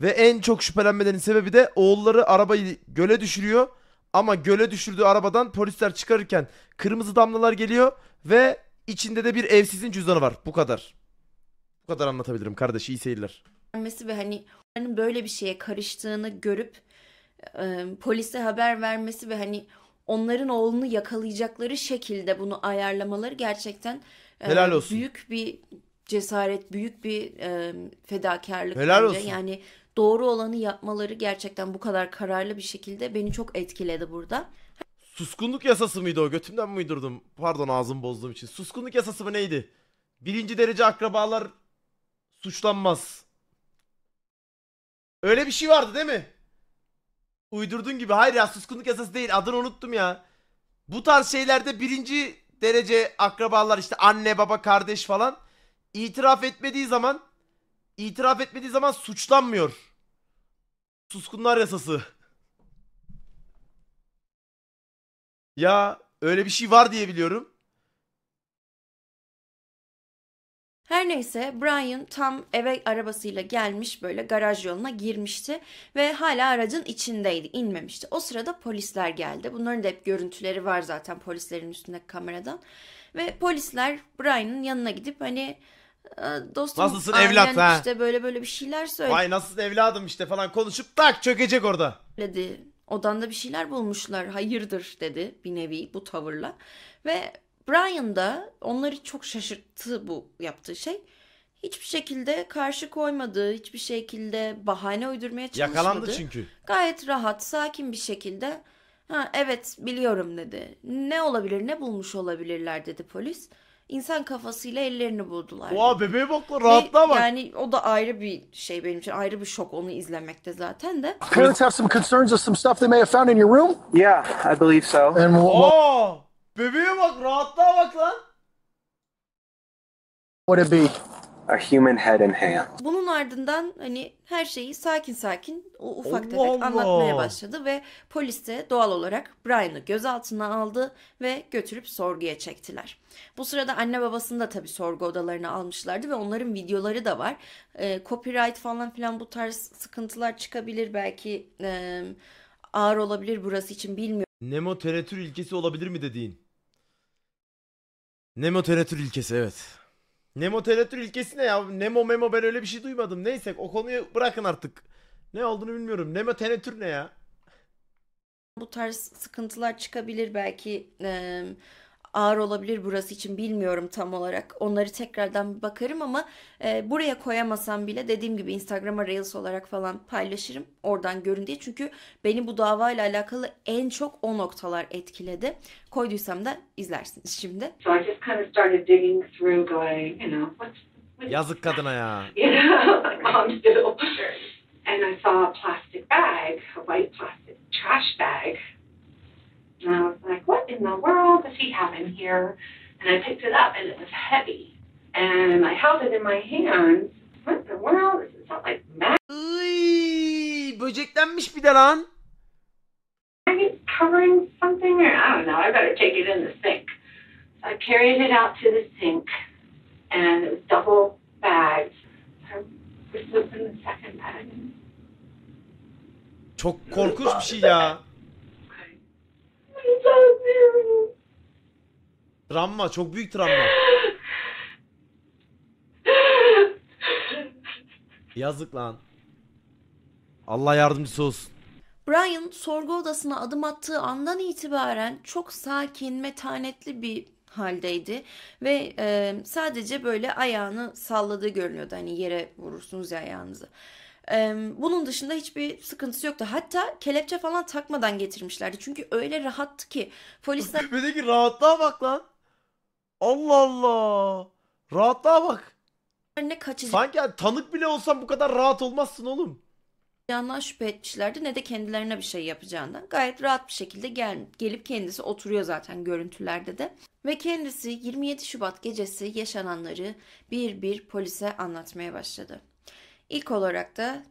Ve en çok şüphelenmelerinin sebebi de oğulları arabayı göle düşürüyor. Ama göle düşürdüğü arabadan polisler çıkarırken kırmızı damlalar geliyor ve içinde de bir evsizin cüzdanı var. Bu kadar. Bu kadar anlatabilirim kardeş. İyi seyirler. Vermesi ve hani onların böyle bir şeye karıştığını görüp e, polise haber vermesi ve hani onların oğlunu yakalayacakları şekilde bunu ayarlamaları gerçekten e, Helal olsun. büyük bir cesaret, büyük bir e, fedakarlık Helal bence. olsun. Yani doğru olanı yapmaları gerçekten bu kadar kararlı bir şekilde beni çok etkiledi burada. Suskunluk yasası mıydı o? Götümden mi uydurdum? Pardon ağzım bozduğum için. Suskunluk yasası mı neydi? Birinci derece akrabalar suçlanmaz. Öyle bir şey vardı değil mi? Uydurdun gibi. Hayır ya suskunluk yasası değil. Adını unuttum ya. Bu tarz şeylerde birinci derece akrabalar işte anne baba kardeş falan itiraf etmediği zaman itiraf etmediği zaman suçlanmıyor. Suskunlar yasası. Ya öyle bir şey var diye biliyorum. Her neyse Brian tam eve arabasıyla gelmiş böyle garaj yoluna girmişti ve hala aracın içindeydi inmemişti. O sırada polisler geldi. Bunların da hep görüntüleri var zaten polislerin üstündeki kameradan. Ve polisler Brian'ın yanına gidip hani ee, dostum Nasılsın evlat ha? işte böyle böyle bir şeyler söyledi. Vay nasılsın evladım işte falan konuşup tak çökecek orada. dedi. Odanda bir şeyler bulmuşlar hayırdır dedi bir nevi bu tavırla. Ve Brian da onları çok şaşırttı bu yaptığı şey. Hiçbir şekilde karşı koymadı, hiçbir şekilde bahane uydurmaya çalışmadı. Yakalandı çünkü. Gayet rahat, sakin bir şekilde ha, evet biliyorum dedi. Ne olabilir, ne bulmuş olabilirler dedi polis insan kafasıyla ellerini buldular. Oha bebeğe bak lan rahatlığa bak. Yani o da ayrı bir şey benim için ayrı bir şok onu izlemekte zaten de. Parents have some concerns of some stuff they may have found in your room? Yeah, I believe so. And we'll, Oo, bebeğe bak rahatlığa bak lan. What it be? a human head and hands. Bunun ardından hani her şeyi sakin sakin o ufak Allah tefek anlatmaya başladı ve polis de doğal olarak Brian'ı gözaltına aldı ve götürüp sorguya çektiler. Bu sırada anne babasını da tabii sorgu odalarına almışlardı ve onların videoları da var. E, copyright falan filan bu tarz sıkıntılar çıkabilir belki e, ağır olabilir burası için bilmiyorum. Nemo teratür ilkesi olabilir mi dediğin? Nemo teratür ilkesi evet. Nemo tereddüt ilkesi ne ya? Nemo memo ben öyle bir şey duymadım. Neyse o konuyu bırakın artık. Ne olduğunu bilmiyorum. Nemo tereddüt ne ya? Bu tarz sıkıntılar çıkabilir belki. Eee ağır olabilir burası için bilmiyorum tam olarak. Onları tekrardan bakarım ama e, buraya koyamasam bile dediğim gibi Instagram'a Reels olarak falan paylaşırım. Oradan görün diye. Çünkü beni bu davayla alakalı en çok o noktalar etkiledi. Koyduysam da izlersiniz şimdi. So I just kind of started digging through going, you know, what's, Yazık kadına ya. You know, moms do. And I saw a plastic bag, a white plastic trash bag And I was like, what in the world does he have in here? And I picked it up and it was heavy. And I held it in my hands. What in the world? This is not like magic. Iy, böceklenmiş bir de lan. covering something or I don't know. I better take it in the sink. So I carried it out to the sink and it was double bags. So I opened the second bag. Çok korkunç bir şey ya. Travma çok büyük travma. Yazık lan. Allah yardımcısı olsun. Brian sorgu odasına adım attığı andan itibaren çok sakin, metanetli bir haldeydi ve e, sadece böyle ayağını salladığı görünüyordu. Hani yere vurursunuz ya ayağınızı. E, bunun dışında hiçbir sıkıntısı yoktu. Hatta kelepçe falan takmadan getirmişlerdi. Çünkü öyle rahattı ki polisler... Beni ki rahatlığa bak lan. Allah Allah. Rahatlığa bak. Ne kaçacağını Sanki tanık bile olsan bu kadar rahat olmazsın oğlum. şüphe etmişlerdi ne de kendilerine bir şey yapacağından. Gayet rahat bir şekilde gel, gelip kendisi oturuyor zaten görüntülerde de. Ve kendisi 27 Şubat gecesi yaşananları bir bir polise anlatmaya başladı. İlk olarak da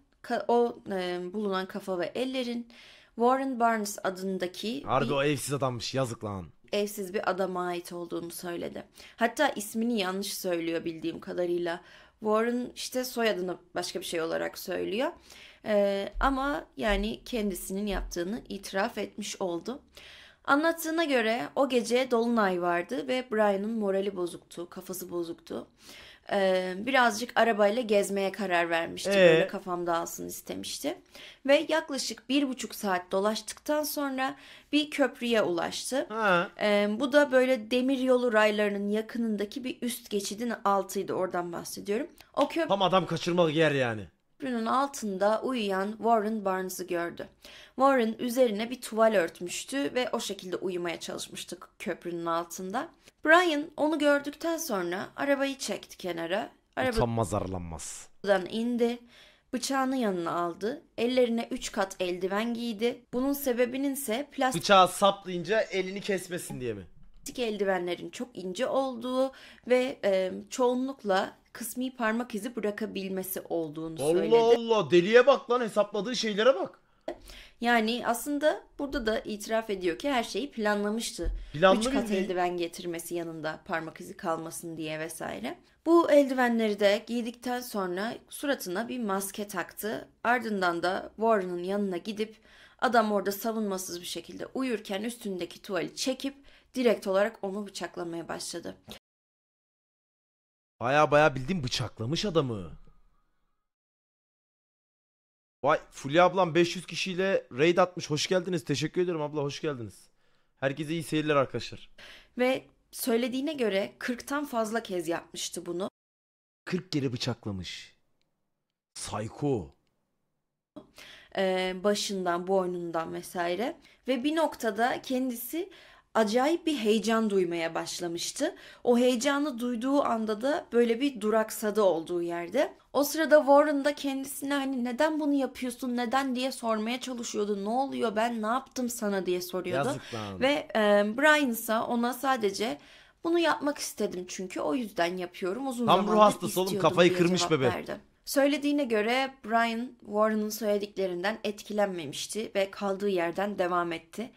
o e, bulunan kafa ve ellerin Warren Barnes adındaki Harbi bir- o evsiz adammış yazık lan evsiz bir adama ait olduğunu söyledi. Hatta ismini yanlış söylüyor bildiğim kadarıyla. Warren işte soyadını başka bir şey olarak söylüyor. Ee, ama yani kendisinin yaptığını itiraf etmiş oldu. Anlattığına göre o gece dolunay vardı ve Brian'ın morali bozuktu, kafası bozuktu e, birazcık arabayla gezmeye karar vermişti. Ee? Böyle kafam dağılsın istemişti. Ve yaklaşık bir buçuk saat dolaştıktan sonra bir köprüye ulaştı. E, bu da böyle demir yolu raylarının yakınındaki bir üst geçidin altıydı. Oradan bahsediyorum. O köp Tam adam kaçırmalık yer yani köprünün altında uyuyan Warren Barnes'ı gördü. Warren üzerine bir tuval örtmüştü ve o şekilde uyumaya çalışmıştı köprünün altında. Brian onu gördükten sonra arabayı çekti kenara. Araba... Utanmaz aralanmaz. indi. Bıçağını yanına aldı. Ellerine üç kat eldiven giydi. Bunun sebebinin ise plastik... Bıçağı saplayınca elini kesmesin diye mi? Plastik eldivenlerin çok ince olduğu ve e, çoğunlukla kısmi parmak izi bırakabilmesi olduğunu Allah söyledi. Allah Allah deliye bak lan hesapladığı şeylere bak. Yani aslında burada da itiraf ediyor ki her şeyi planlamıştı. Planlı Üç kat mi? eldiven getirmesi yanında parmak izi kalmasın diye vesaire. Bu eldivenleri de giydikten sonra suratına bir maske taktı. Ardından da Warren'ın yanına gidip adam orada savunmasız bir şekilde uyurken üstündeki tuvali çekip direkt olarak onu bıçaklamaya başladı. Baya baya bildiğin bıçaklamış adamı. Vay Fulya ablam 500 kişiyle raid atmış. Hoş geldiniz. Teşekkür ederim abla hoş geldiniz. Herkese iyi seyirler arkadaşlar. Ve söylediğine göre 40'tan fazla kez yapmıştı bunu. 40 kere bıçaklamış. Sayko. Ee, başından, boynundan vesaire. Ve bir noktada kendisi acayip bir heyecan duymaya başlamıştı. O heyecanı duyduğu anda da böyle bir duraksadı olduğu yerde. O sırada Warren da kendisine hani neden bunu yapıyorsun neden diye sormaya çalışıyordu. Ne oluyor ben ne yaptım sana diye soruyordu. Ve e, Brian ise ona sadece bunu yapmak istedim çünkü o yüzden yapıyorum uzun Tam ruh hastası oğlum kafayı kırmış cevap bebe. verdi. Söylediğine göre Brian Warren'ın söylediklerinden etkilenmemişti ve kaldığı yerden devam etti.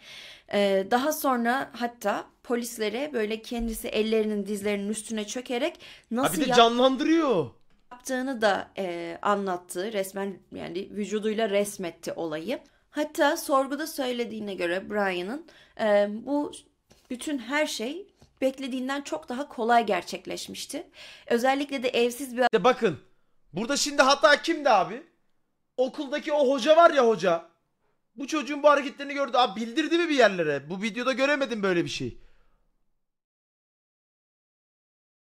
Ee, daha sonra hatta polislere böyle kendisi ellerinin dizlerinin üstüne çökerek nasıl... Abi de canlandırıyor yaptığını da e, anlattı. Resmen yani vücuduyla resmetti olayı. Hatta sorguda söylediğine göre Brian'ın e, bu bütün her şey beklediğinden çok daha kolay gerçekleşmişti. Özellikle de evsiz bir... De bakın Burada şimdi hata kimdi abi? Okuldaki o hoca var ya hoca. Bu çocuğun bu hareketlerini gördü. Abi bildirdi mi bir yerlere? Bu videoda göremedim böyle bir şey.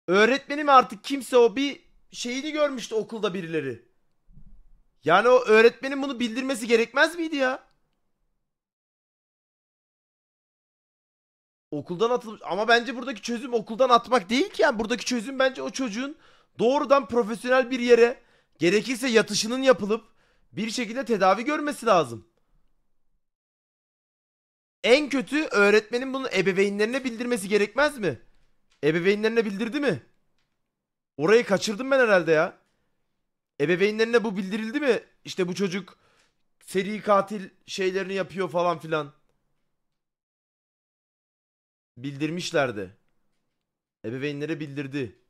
Öğretmeni mi artık kimse o bir şeyini görmüştü okulda birileri. Yani o öğretmenin bunu bildirmesi gerekmez miydi ya? Okuldan atılmış ama bence buradaki çözüm okuldan atmak değil ki yani buradaki çözüm bence o çocuğun doğrudan profesyonel bir yere gerekirse yatışının yapılıp bir şekilde tedavi görmesi lazım. En kötü öğretmenin bunu ebeveynlerine bildirmesi gerekmez mi? Ebeveynlerine bildirdi mi? Orayı kaçırdım ben herhalde ya. Ebeveynlerine bu bildirildi mi? İşte bu çocuk seri katil şeylerini yapıyor falan filan. Bildirmişlerdi. Ebeveynlere bildirdi.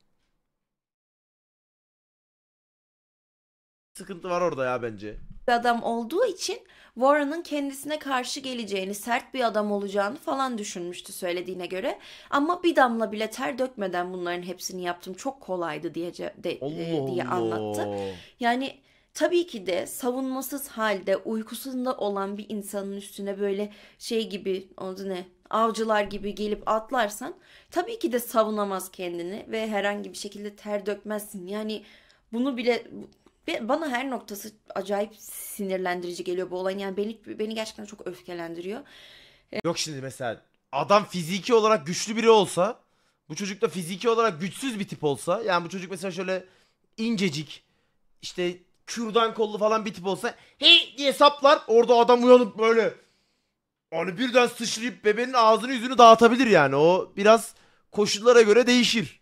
sıkıntı var orada ya bence. Bir adam olduğu için Warren'ın kendisine karşı geleceğini, sert bir adam olacağını falan düşünmüştü söylediğine göre. Ama bir damla bile ter dökmeden bunların hepsini yaptım. Çok kolaydı diye de, e, Allah diye anlattı. Yani tabii ki de savunmasız halde uykusunda olan bir insanın üstüne böyle şey gibi adı ne avcılar gibi gelip atlarsan tabii ki de savunamaz kendini ve herhangi bir şekilde ter dökmezsin. Yani bunu bile ve bana her noktası acayip sinirlendirici geliyor bu olayın. Yani beni, beni gerçekten çok öfkelendiriyor. Yok şimdi mesela adam fiziki olarak güçlü biri olsa bu çocuk da fiziki olarak güçsüz bir tip olsa yani bu çocuk mesela şöyle incecik işte kürdan kollu falan bir tip olsa hey diye saplar orada adam uyanıp böyle hani birden sıçrayıp bebeğin ağzını yüzünü dağıtabilir yani o biraz koşullara göre değişir.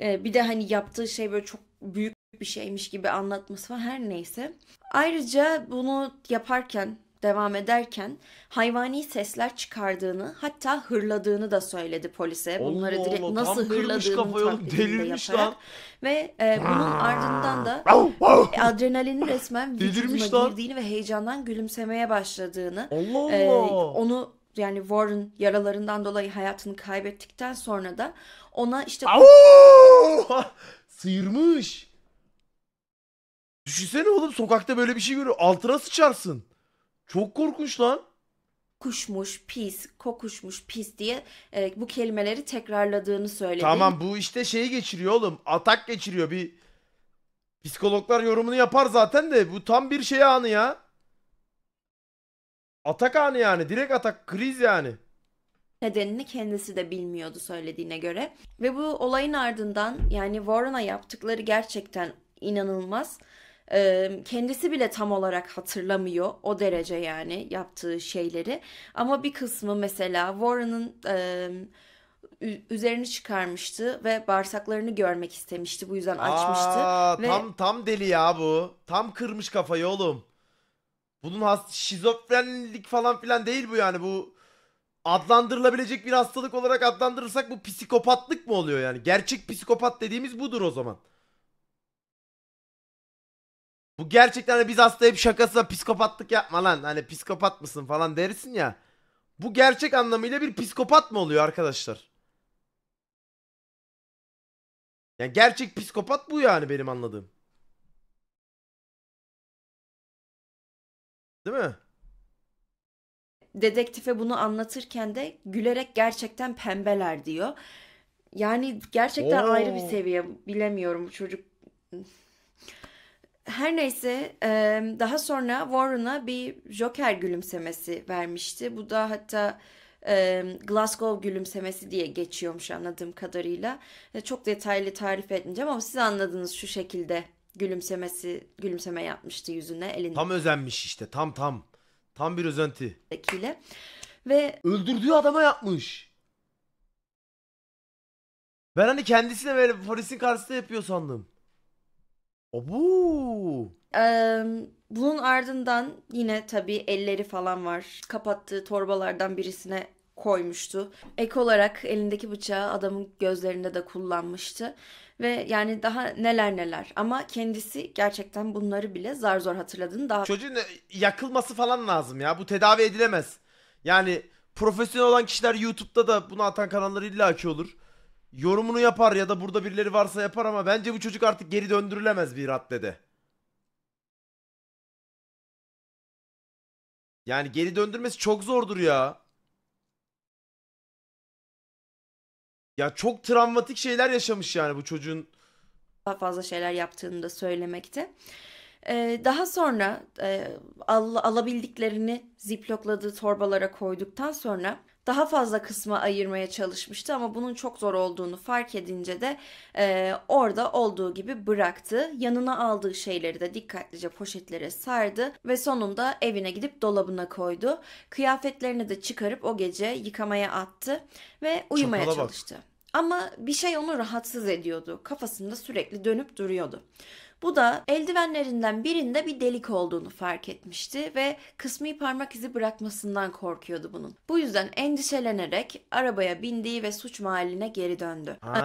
Ee, bir de hani yaptığı şey böyle çok büyük bir şeymiş gibi anlatması var her neyse. Ayrıca bunu yaparken devam ederken hayvani sesler çıkardığını hatta hırladığını da söyledi polise. Allah Bunları direkt Allah, nasıl hırladığını taklidinde Lan. Ve e, bunun ardından da e, adrenalinin resmen vücuduna girdiğini ve heyecandan gülümsemeye başladığını Allah e, Allah. onu yani Warren yaralarından dolayı hayatını kaybettikten sonra da ona işte sıyırmış Düşünsene oğlum sokakta böyle bir şey görüyor. Altına sıçarsın. Çok korkunç lan. Kuşmuş, pis, kokuşmuş, pis diye e, bu kelimeleri tekrarladığını söyledi. Tamam bu işte şeyi geçiriyor oğlum. Atak geçiriyor. Bir psikologlar yorumunu yapar zaten de bu tam bir şey anı ya. Atak anı yani. Direkt atak. Kriz yani. Nedenini kendisi de bilmiyordu söylediğine göre. Ve bu olayın ardından yani Warren'a yaptıkları gerçekten inanılmaz e, kendisi bile tam olarak hatırlamıyor o derece yani yaptığı şeyleri ama bir kısmı mesela Warren'ın e, üzerini çıkarmıştı ve bağırsaklarını görmek istemişti bu yüzden açmıştı. Aa, ve... Tam tam deli ya bu. Tam kırmış kafayı oğlum. Bunun has şizofrenlik falan filan değil bu yani bu adlandırılabilecek bir hastalık olarak adlandırırsak bu psikopatlık mı oluyor yani? Gerçek psikopat dediğimiz budur o zaman. Bu gerçekten de biz hasta hep şakasına psikopatlık yapma lan. Hani psikopat mısın falan dersin ya. Bu gerçek anlamıyla bir psikopat mı oluyor arkadaşlar? Yani gerçek psikopat bu yani benim anladığım. Değil mi? Dedektife bunu anlatırken de gülerek gerçekten pembeler diyor. Yani gerçekten Oo. ayrı bir seviye. Bilemiyorum bu çocuk her neyse daha sonra Warren'a bir Joker gülümsemesi vermişti. Bu da hatta Glasgow gülümsemesi diye geçiyormuş anladığım kadarıyla. E, çok detaylı tarif etmeyeceğim ama siz anladınız şu şekilde gülümsemesi gülümseme yapmıştı yüzüne elinde. Tam özenmiş işte tam tam. Tam bir özenti. Ile. Ve öldürdüğü adama yapmış. Ben hani kendisine böyle polisin karşısında yapıyor sandım. Obu. Ee, bunun ardından yine tabii elleri falan var. Kapattığı torbalardan birisine koymuştu. Ek olarak elindeki bıçağı adamın gözlerinde de kullanmıştı. Ve yani daha neler neler. Ama kendisi gerçekten bunları bile zar zor hatırladığını daha... Çocuğun yakılması falan lazım ya. Bu tedavi edilemez. Yani profesyonel olan kişiler YouTube'da da bunu atan kanalları illaki olur yorumunu yapar ya da burada birileri varsa yapar ama bence bu çocuk artık geri döndürülemez bir raddede. Yani geri döndürmesi çok zordur ya. Ya çok travmatik şeyler yaşamış yani bu çocuğun. Daha fazla şeyler yaptığını da söylemekte. Ee, daha sonra e, al, alabildiklerini ziplokladığı torbalara koyduktan sonra daha fazla kısma ayırmaya çalışmıştı ama bunun çok zor olduğunu fark edince de e, orada olduğu gibi bıraktı. Yanına aldığı şeyleri de dikkatlice poşetlere sardı ve sonunda evine gidip dolabına koydu. Kıyafetlerini de çıkarıp o gece yıkamaya attı ve uyumaya çalıştı. Ama bir şey onu rahatsız ediyordu. Kafasında sürekli dönüp duruyordu. Bu da eldivenlerinden birinde bir delik olduğunu fark etmişti ve kısmi parmak izi bırakmasından korkuyordu bunun. Bu yüzden endişelenerek arabaya bindiği ve suç mahalline geri döndü. Ee,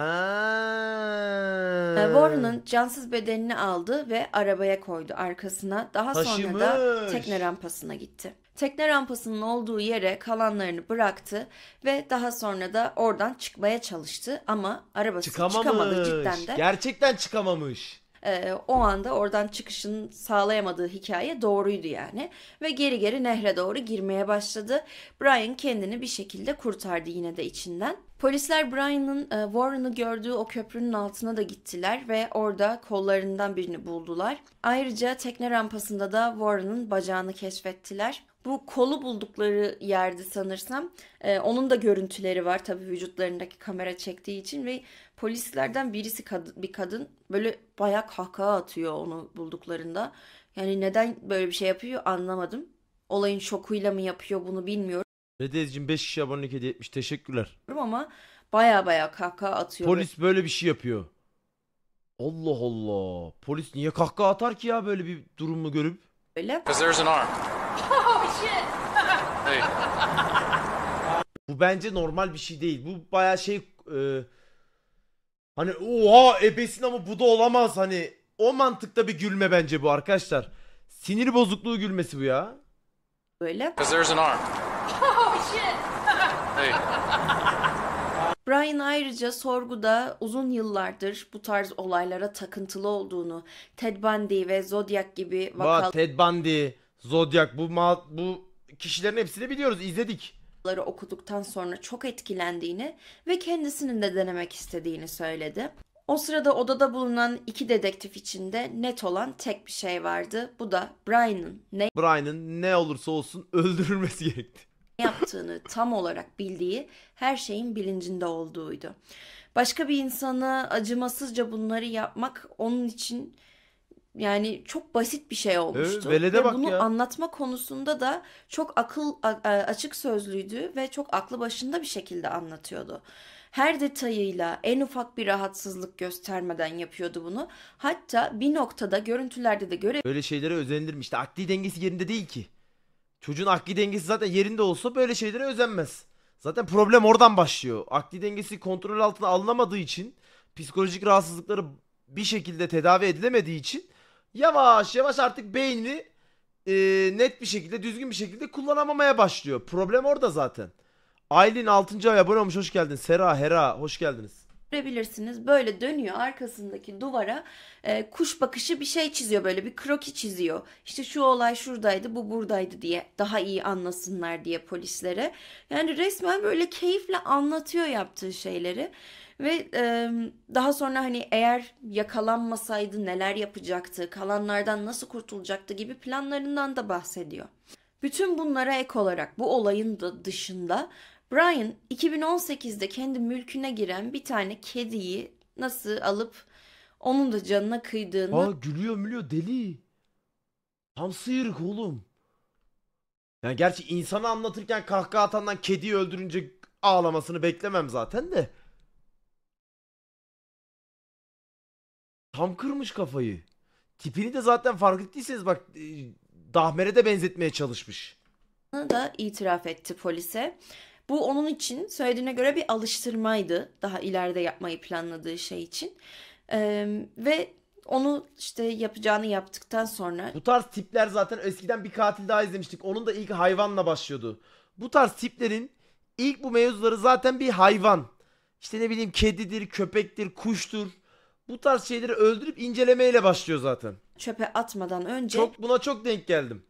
Warren'ın cansız bedenini aldı ve arabaya koydu arkasına. Daha Taşımış. sonra da tekne rampasına gitti. Tekne rampasının olduğu yere kalanlarını bıraktı ve daha sonra da oradan çıkmaya çalıştı ama arabası çıkamamış. çıkamadı cidden de. Gerçekten çıkamamış e, o anda oradan çıkışın sağlayamadığı hikaye doğruydu yani. Ve geri geri nehre doğru girmeye başladı. Brian kendini bir şekilde kurtardı yine de içinden. Polisler Brian'ın e, Warren'ı gördüğü o köprünün altına da gittiler ve orada kollarından birini buldular. Ayrıca tekne rampasında da Warren'ın bacağını keşfettiler bu kolu buldukları yerdi sanırsam. Ee, onun da görüntüleri var tabii vücutlarındaki kamera çektiği için ve polislerden birisi kad- bir kadın böyle bayağı kahkaha atıyor onu bulduklarında. Yani neden böyle bir şey yapıyor anlamadım. Olayın şokuyla mı yapıyor bunu bilmiyorum. Redezciğim 5 kişi abonelik hediye etmiş. Teşekkürler. Ama baya baya kahkaha atıyor. Polis böyle bir şey yapıyor. Allah Allah. Polis niye kahkaha atar ki ya böyle bir durumu görüp? Böyle. Because there's an arm. Bu bence normal bir şey değil. Bu baya şey e, hani oha ebesin ama bu da olamaz hani o mantıkta bir gülme bence bu arkadaşlar. Sinir bozukluğu gülmesi bu ya. Böyle. Brian ayrıca sorguda uzun yıllardır bu tarz olaylara takıntılı olduğunu, Ted Bundy ve Zodiac gibi Bak vakalar... Ted Bundy, Zodyak bu mal bu kişilerin hepsini biliyoruz izledik. okuduktan sonra çok etkilendiğini ve kendisinin de denemek istediğini söyledi. O sırada odada bulunan iki dedektif içinde net olan tek bir şey vardı. Bu da Brian'ın ne Brian'ın ne olursa olsun öldürülmesi gerekti. yaptığını tam olarak bildiği her şeyin bilincinde olduğuydu. Başka bir insana acımasızca bunları yapmak onun için yani çok basit bir şey olmuştu. Evet, ve bak bunu ya. anlatma konusunda da çok akıl açık sözlüydü ve çok aklı başında bir şekilde anlatıyordu. Her detayıyla en ufak bir rahatsızlık göstermeden yapıyordu bunu. Hatta bir noktada görüntülerde de göre böyle şeylere özenilirim. akli dengesi yerinde değil ki. Çocuğun akli dengesi zaten yerinde olsa böyle şeylere özenmez. Zaten problem oradan başlıyor. Akli dengesi kontrol altına alınamadığı için psikolojik rahatsızlıkları bir şekilde tedavi edilemediği için yavaş yavaş artık beyni e, net bir şekilde düzgün bir şekilde kullanamamaya başlıyor. Problem orada zaten. Aylin 6. ay abone olmuş hoş geldin. Sera, Hera hoş geldiniz. Görebilirsiniz böyle dönüyor arkasındaki duvara e, kuş bakışı bir şey çiziyor böyle bir kroki çiziyor. İşte şu olay şuradaydı bu buradaydı diye daha iyi anlasınlar diye polislere. Yani resmen böyle keyifle anlatıyor yaptığı şeyleri. Ve e, daha sonra hani eğer yakalanmasaydı neler yapacaktı, kalanlardan nasıl kurtulacaktı gibi planlarından da bahsediyor. Bütün bunlara ek olarak bu olayın da dışında Brian 2018'de kendi mülküne giren bir tane kediyi nasıl alıp onun da canına kıydığını... Aa gülüyor mülüyor deli. Tam sıyırık oğlum. Yani gerçi insanı anlatırken kahkaha atandan kediyi öldürünce ağlamasını beklemem zaten de. Tam kırmış kafayı. Tipini de zaten fark ettiyseniz bak e, Dahmer'e de benzetmeye çalışmış. da itiraf etti polise. Bu onun için söylediğine göre bir alıştırmaydı. Daha ileride yapmayı planladığı şey için. Ee, ve onu işte yapacağını yaptıktan sonra Bu tarz tipler zaten eskiden bir katil daha izlemiştik. Onun da ilk hayvanla başlıyordu. Bu tarz tiplerin ilk bu mevzuları zaten bir hayvan. İşte ne bileyim kedidir, köpektir, kuştur bu tarz şeyleri öldürüp incelemeyle başlıyor zaten. Çöpe atmadan önce Çok buna çok denk geldim.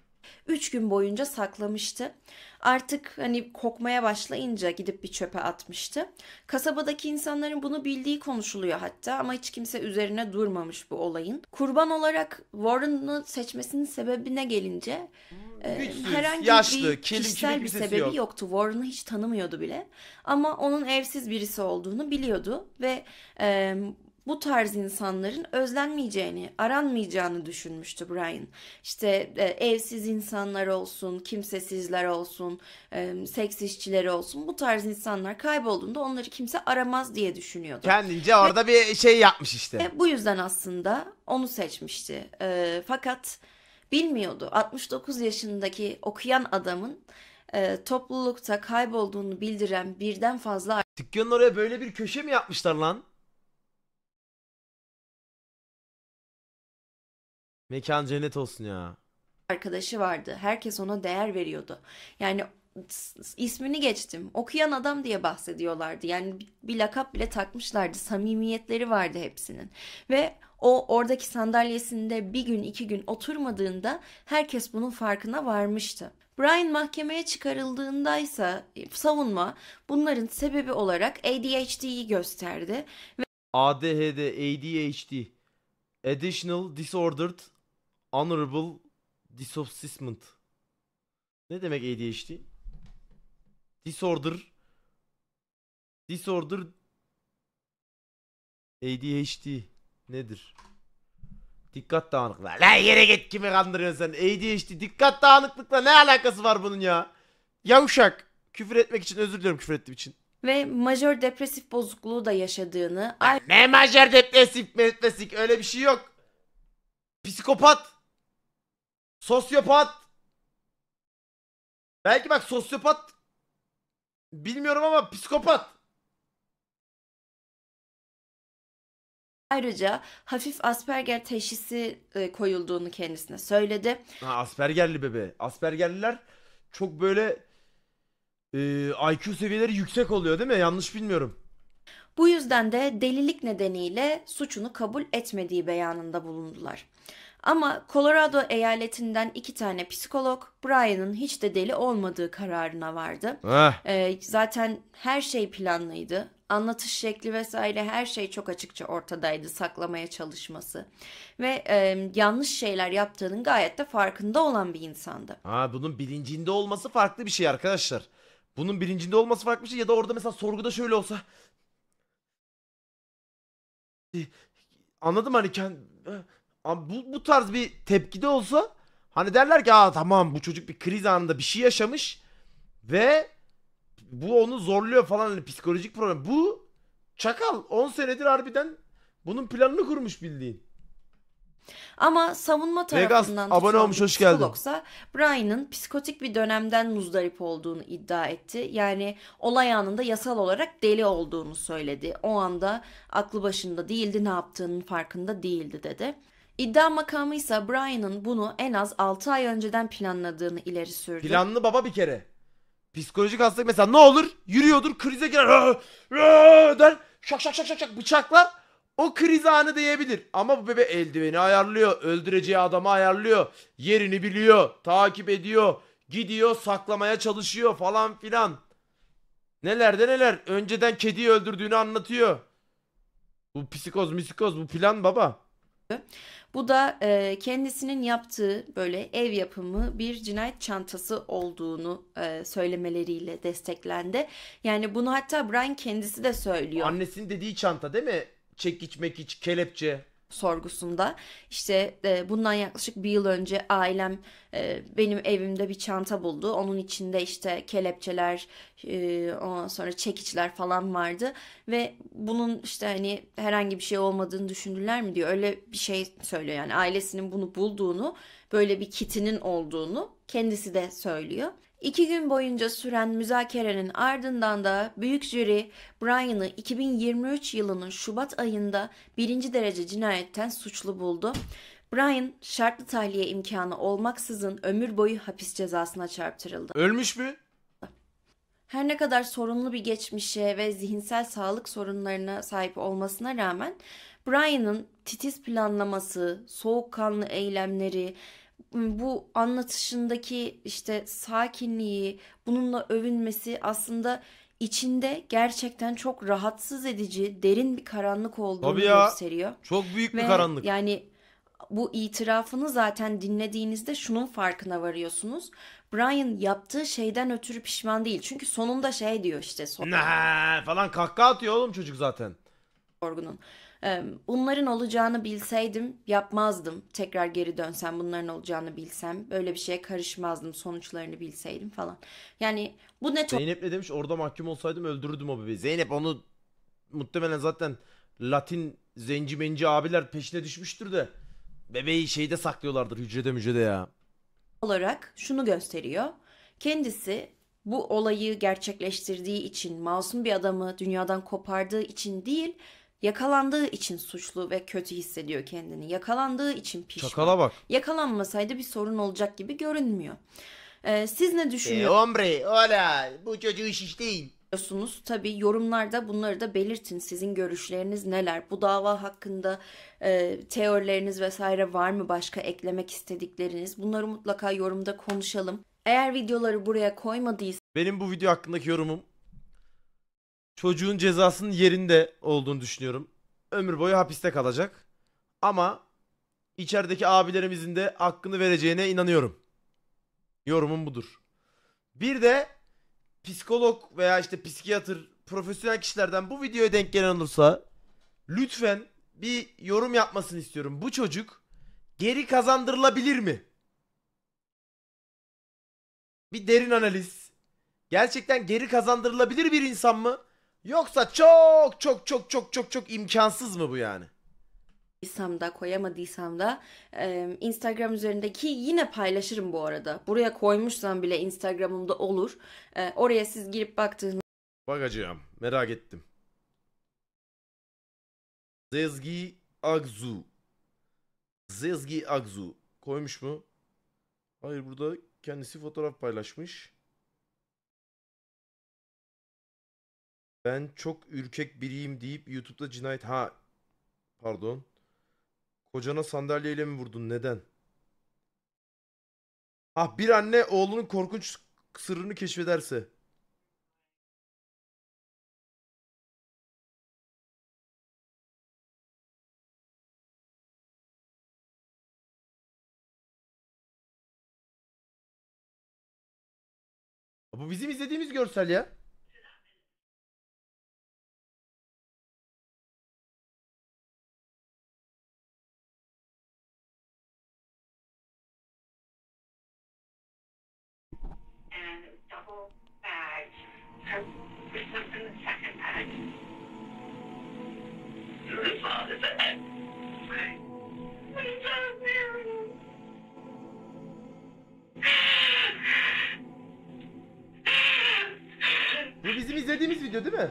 Üç gün boyunca saklamıştı. Artık hani kokmaya başlayınca gidip bir çöpe atmıştı. Kasabadaki insanların bunu bildiği konuşuluyor hatta ama hiç kimse üzerine durmamış bu olayın. Kurban olarak Warren'ı seçmesinin sebebine gelince e, herhangi yaşlı, bir kelim kişisel kimin bir sebebi yok. yoktu. Warren'ı hiç tanımıyordu bile. Ama onun evsiz birisi olduğunu biliyordu ve e, bu tarz insanların özlenmeyeceğini, aranmayacağını düşünmüştü Brian. İşte e, evsiz insanlar olsun, kimsesizler olsun, e, seks işçileri olsun bu tarz insanlar kaybolduğunda onları kimse aramaz diye düşünüyordu. Kendince orada ve, bir şey yapmış işte. E, bu yüzden aslında onu seçmişti. E, fakat bilmiyordu 69 yaşındaki okuyan adamın e, toplulukta kaybolduğunu bildiren birden fazla... Dükkanın oraya böyle bir köşe mi yapmışlar lan? Mekan cennet olsun ya. arkadaşı vardı. Herkes ona değer veriyordu. Yani ismini geçtim. Okuyan adam diye bahsediyorlardı. Yani bir lakap bile takmışlardı. Samimiyetleri vardı hepsinin. Ve o oradaki sandalyesinde bir gün iki gün oturmadığında herkes bunun farkına varmıştı. Brian mahkemeye çıkarıldığındaysa e, savunma bunların sebebi olarak ADHD'yi gösterdi ADHD, ADHD, Additional Disordered Honorable Dissociament. Ne demek ADHD? Disorder. Disorder. ADHD. Nedir? Dikkat dağınıklığı. Lan yere git kimi kandırıyorsun sen? ADHD dikkat dağınıklıkla ne alakası var bunun ya? Yavşak. Küfür etmek için özür diliyorum küfür ettiğim için. Ve majör depresif bozukluğu da yaşadığını... Ne majör depresif depresif öyle bir şey yok. Psikopat. Sosyopat. Belki bak sosyopat bilmiyorum ama psikopat. Ayrıca hafif Asperger teşhisi e, koyulduğunu kendisine söyledi. Ha, Aspergerli bebe. Aspergerliler çok böyle e, IQ seviyeleri yüksek oluyor değil mi? Yanlış bilmiyorum. Bu yüzden de delilik nedeniyle suçunu kabul etmediği beyanında bulundular. Ama Colorado eyaletinden iki tane psikolog Brian'ın hiç de deli olmadığı kararına vardı. Ah. Ee, zaten her şey planlıydı. Anlatış şekli vesaire her şey çok açıkça ortadaydı saklamaya çalışması. Ve e, yanlış şeyler yaptığının gayet de farkında olan bir insandı. Ha, bunun bilincinde olması farklı bir şey arkadaşlar. Bunun bilincinde olması farklı bir şey ya da orada mesela sorguda şöyle olsa... Anladım hani kendi... Ama bu, bu tarz bir tepkide olsa hani derler ki aa tamam bu çocuk bir kriz anında bir şey yaşamış ve bu onu zorluyor falan hani psikolojik problem. Bu çakal 10 senedir harbiden bunun planını kurmuş bildiğin. Ama savunma Vegas, tarafından abone tutan olmuş, hoş geldin. Brian'ın psikotik bir dönemden muzdarip olduğunu iddia etti. Yani olay anında yasal olarak deli olduğunu söyledi. O anda aklı başında değildi, ne yaptığının farkında değildi dedi. İddia makamı ise Brian'ın bunu en az 6 ay önceden planladığını ileri sürdü. Planlı baba bir kere. Psikolojik hastalık mesela ne olur? Yürüyordur krize girer. Rah, rah, der. Şak şak şak şak şak bıçaklar. O kriz anı diyebilir. Ama bu bebe eldiveni ayarlıyor. Öldüreceği adamı ayarlıyor. Yerini biliyor. Takip ediyor. Gidiyor saklamaya çalışıyor falan filan. Nelerde neler. Önceden kediyi öldürdüğünü anlatıyor. Bu psikoz misikoz bu plan baba. Bu da e, kendisinin yaptığı böyle ev yapımı bir cinayet çantası olduğunu e, söylemeleriyle desteklendi. Yani bunu hatta Brian kendisi de söylüyor. Annesinin dediği çanta değil mi? Çekiç mekiç, kelepçe sorgusunda işte e, bundan yaklaşık bir yıl önce ailem e, benim evimde bir çanta buldu. Onun içinde işte kelepçeler, e, ondan sonra çekiçler falan vardı ve bunun işte hani herhangi bir şey olmadığını düşündüler mi diyor. Öyle bir şey söylüyor yani ailesinin bunu bulduğunu, böyle bir kitinin olduğunu kendisi de söylüyor. İki gün boyunca süren müzakerenin ardından da büyük jüri Brian'ı 2023 yılının Şubat ayında birinci derece cinayetten suçlu buldu. Brian şartlı tahliye imkanı olmaksızın ömür boyu hapis cezasına çarptırıldı. Ölmüş mü? Her ne kadar sorunlu bir geçmişe ve zihinsel sağlık sorunlarına sahip olmasına rağmen Brian'ın titiz planlaması, soğukkanlı eylemleri bu anlatışındaki işte sakinliği, bununla övünmesi aslında içinde gerçekten çok rahatsız edici, derin bir karanlık olduğunu Tabii ya, gösteriyor. Çok büyük Ve bir karanlık. Yani bu itirafını zaten dinlediğinizde şunun farkına varıyorsunuz. Brian yaptığı şeyden ötürü pişman değil. Çünkü sonunda şey diyor işte. Sonunda. Ne falan kahkaha atıyor oğlum çocuk zaten. Sorgunun. Bunların olacağını bilseydim yapmazdım. Tekrar geri dönsem bunların olacağını bilsem böyle bir şeye karışmazdım sonuçlarını bilseydim falan. Yani bu ne çok... Zeynep ne demiş orada mahkum olsaydım öldürürdüm o bebeği. Zeynep onu muhtemelen zaten Latin zenci menci abiler peşine düşmüştür de bebeği şeyde saklıyorlardır hücrede mücrede ya. Olarak şunu gösteriyor. Kendisi bu olayı gerçekleştirdiği için masum bir adamı dünyadan kopardığı için değil Yakalandığı için suçlu ve kötü hissediyor kendini. Yakalandığı için pişman. Çakala bak. Yakalanmasaydı bir sorun olacak gibi görünmüyor. Ee, siz ne düşünüyorsunuz? E, hombre, hola, bu çocuğu iş değil düşünüyorsunuz? yorumlarda bunları da belirtin. Sizin görüşleriniz neler? Bu dava hakkında e, teorileriniz vesaire var mı? Başka eklemek istedikleriniz? Bunları mutlaka yorumda konuşalım. Eğer videoları buraya koymadıysanız... Benim bu video hakkındaki yorumum çocuğun cezasının yerinde olduğunu düşünüyorum. Ömür boyu hapiste kalacak. Ama içerideki abilerimizin de hakkını vereceğine inanıyorum. Yorumum budur. Bir de psikolog veya işte psikiyatır profesyonel kişilerden bu videoya denk gelen olursa lütfen bir yorum yapmasını istiyorum. Bu çocuk geri kazandırılabilir mi? Bir derin analiz. Gerçekten geri kazandırılabilir bir insan mı? Yoksa çok çok çok çok çok çok imkansız mı bu yani? koyamadıysam da koyamadıysam da e, Instagram üzerindeki yine paylaşırım bu arada. Buraya koymuşsam bile Instagram'ımda olur. E, oraya siz girip baktığınız Bakacağım. Merak ettim. Zezgi Akzu. Zezgi Akzu. Koymuş mu? Hayır burada kendisi fotoğraf paylaşmış. Ben çok ürkek biriyim deyip YouTube'da cinayet... Ha pardon. Kocana sandalyeyle mi vurdun? Neden? Ah bir anne oğlunun korkunç sırrını keşfederse. Bu bizim izlediğimiz görsel ya. Bu bizim izlediğimiz video değil mi?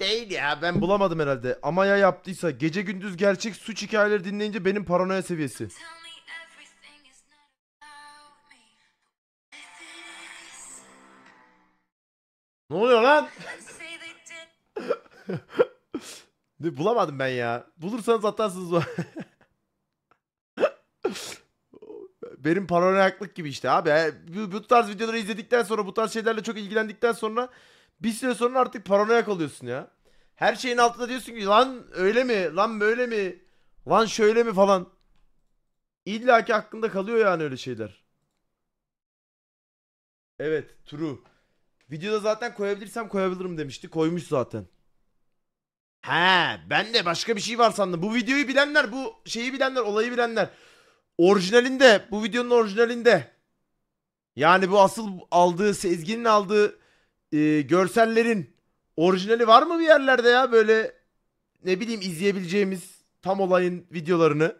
Değil ya ben bulamadım herhalde. Ama ya yaptıysa gece gündüz gerçek suç hikayeleri dinleyince benim paranoya seviyesi. Ne oluyor lan? bulamadım ben ya. Bulursanız atarsınız. Benim paranoyaklık gibi işte abi. Bu, bu tarz videoları izledikten sonra bu tarz şeylerle çok ilgilendikten sonra bir süre sonra artık paranoyak oluyorsun ya. Her şeyin altında diyorsun ki lan öyle mi lan böyle mi lan şöyle mi falan. İlla ki aklında kalıyor yani öyle şeyler. Evet true. Videoda zaten koyabilirsem koyabilirim demişti. Koymuş zaten. He ben de başka bir şey var sandım. Bu videoyu bilenler bu şeyi bilenler olayı bilenler. Orijinalinde bu videonun orijinalinde yani bu asıl aldığı Sezgin'in aldığı e, görsellerin orijinali var mı bir yerlerde ya böyle ne bileyim izleyebileceğimiz tam olayın videolarını?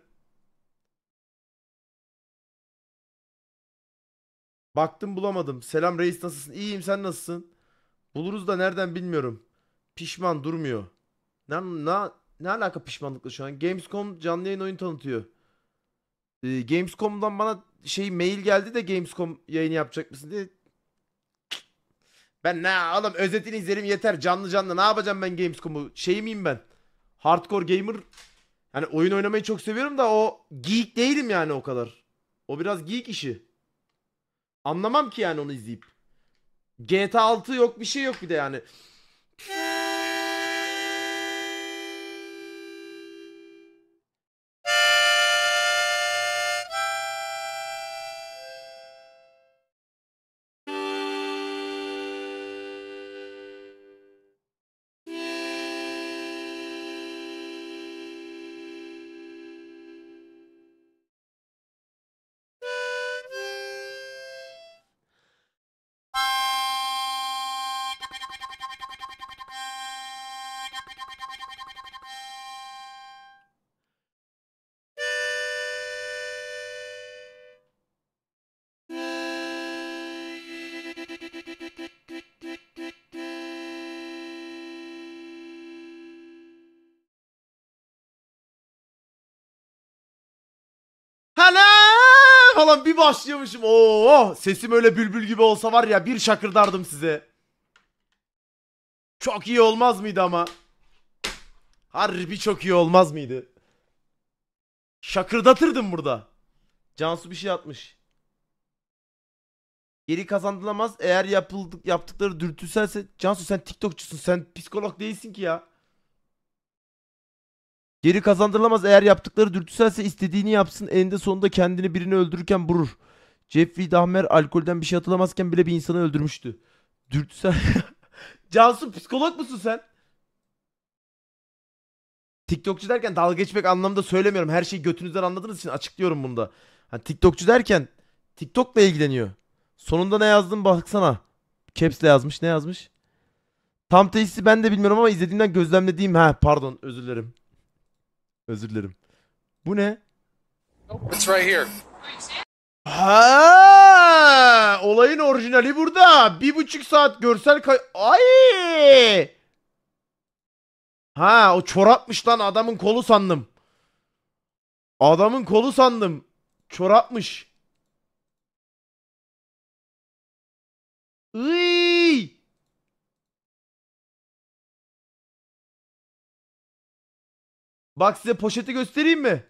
Baktım bulamadım. Selam reis nasılsın? İyiyim sen nasılsın? Buluruz da nereden bilmiyorum. Pişman durmuyor. Ne, ne, ne alaka pişmanlıkla şu an? Gamescom canlı yayın oyun tanıtıyor. Ee, Gamescom'dan bana şey mail geldi de Gamescom yayını yapacak mısın diye. Ben ne oğlum özetini izlerim yeter canlı canlı ne yapacağım ben Gamescom'u şey miyim ben? Hardcore gamer hani oyun oynamayı çok seviyorum da o geek değilim yani o kadar. O biraz geek işi. Anlamam ki yani onu izleyip. GTA 6 yok bir şey yok bir de yani. falan bir başlıyormuşum. Oo, sesim öyle bülbül gibi olsa var ya bir şakırdardım size. Çok iyi olmaz mıydı ama? Harbi çok iyi olmaz mıydı? Şakırdatırdım burada. Cansu bir şey atmış. Geri kazandılamaz eğer yapıldık, yaptıkları dürtüselse. Cansu sen TikTokçusun sen psikolog değilsin ki ya. Geri kazandırılamaz eğer yaptıkları dürtüselse istediğini yapsın eninde sonunda kendini birini öldürürken vurur. Jeffrey Dahmer alkolden bir şey atılamazken bile bir insanı öldürmüştü. Dürtüsel. Cansu psikolog musun sen? TikTokçu derken dalga geçmek anlamda söylemiyorum. Her şeyi götünüzden anladığınız için açıklıyorum bunda. Hani TikTokçu derken TikTok'la ilgileniyor. Sonunda ne yazdım baksana. Caps'le yazmış. Ne yazmış? Tam teisi ben de bilmiyorum ama izlediğimden gözlemlediğim ha pardon özür dilerim. Özür dilerim. Bu ne? It's right here. Ha! Olayın orijinali burada. Bir buçuk saat görsel kay... Ay! Ha o çorapmış lan adamın kolu sandım. Adamın kolu sandım. Çorapmış. Iy! Bak size poşeti göstereyim mi?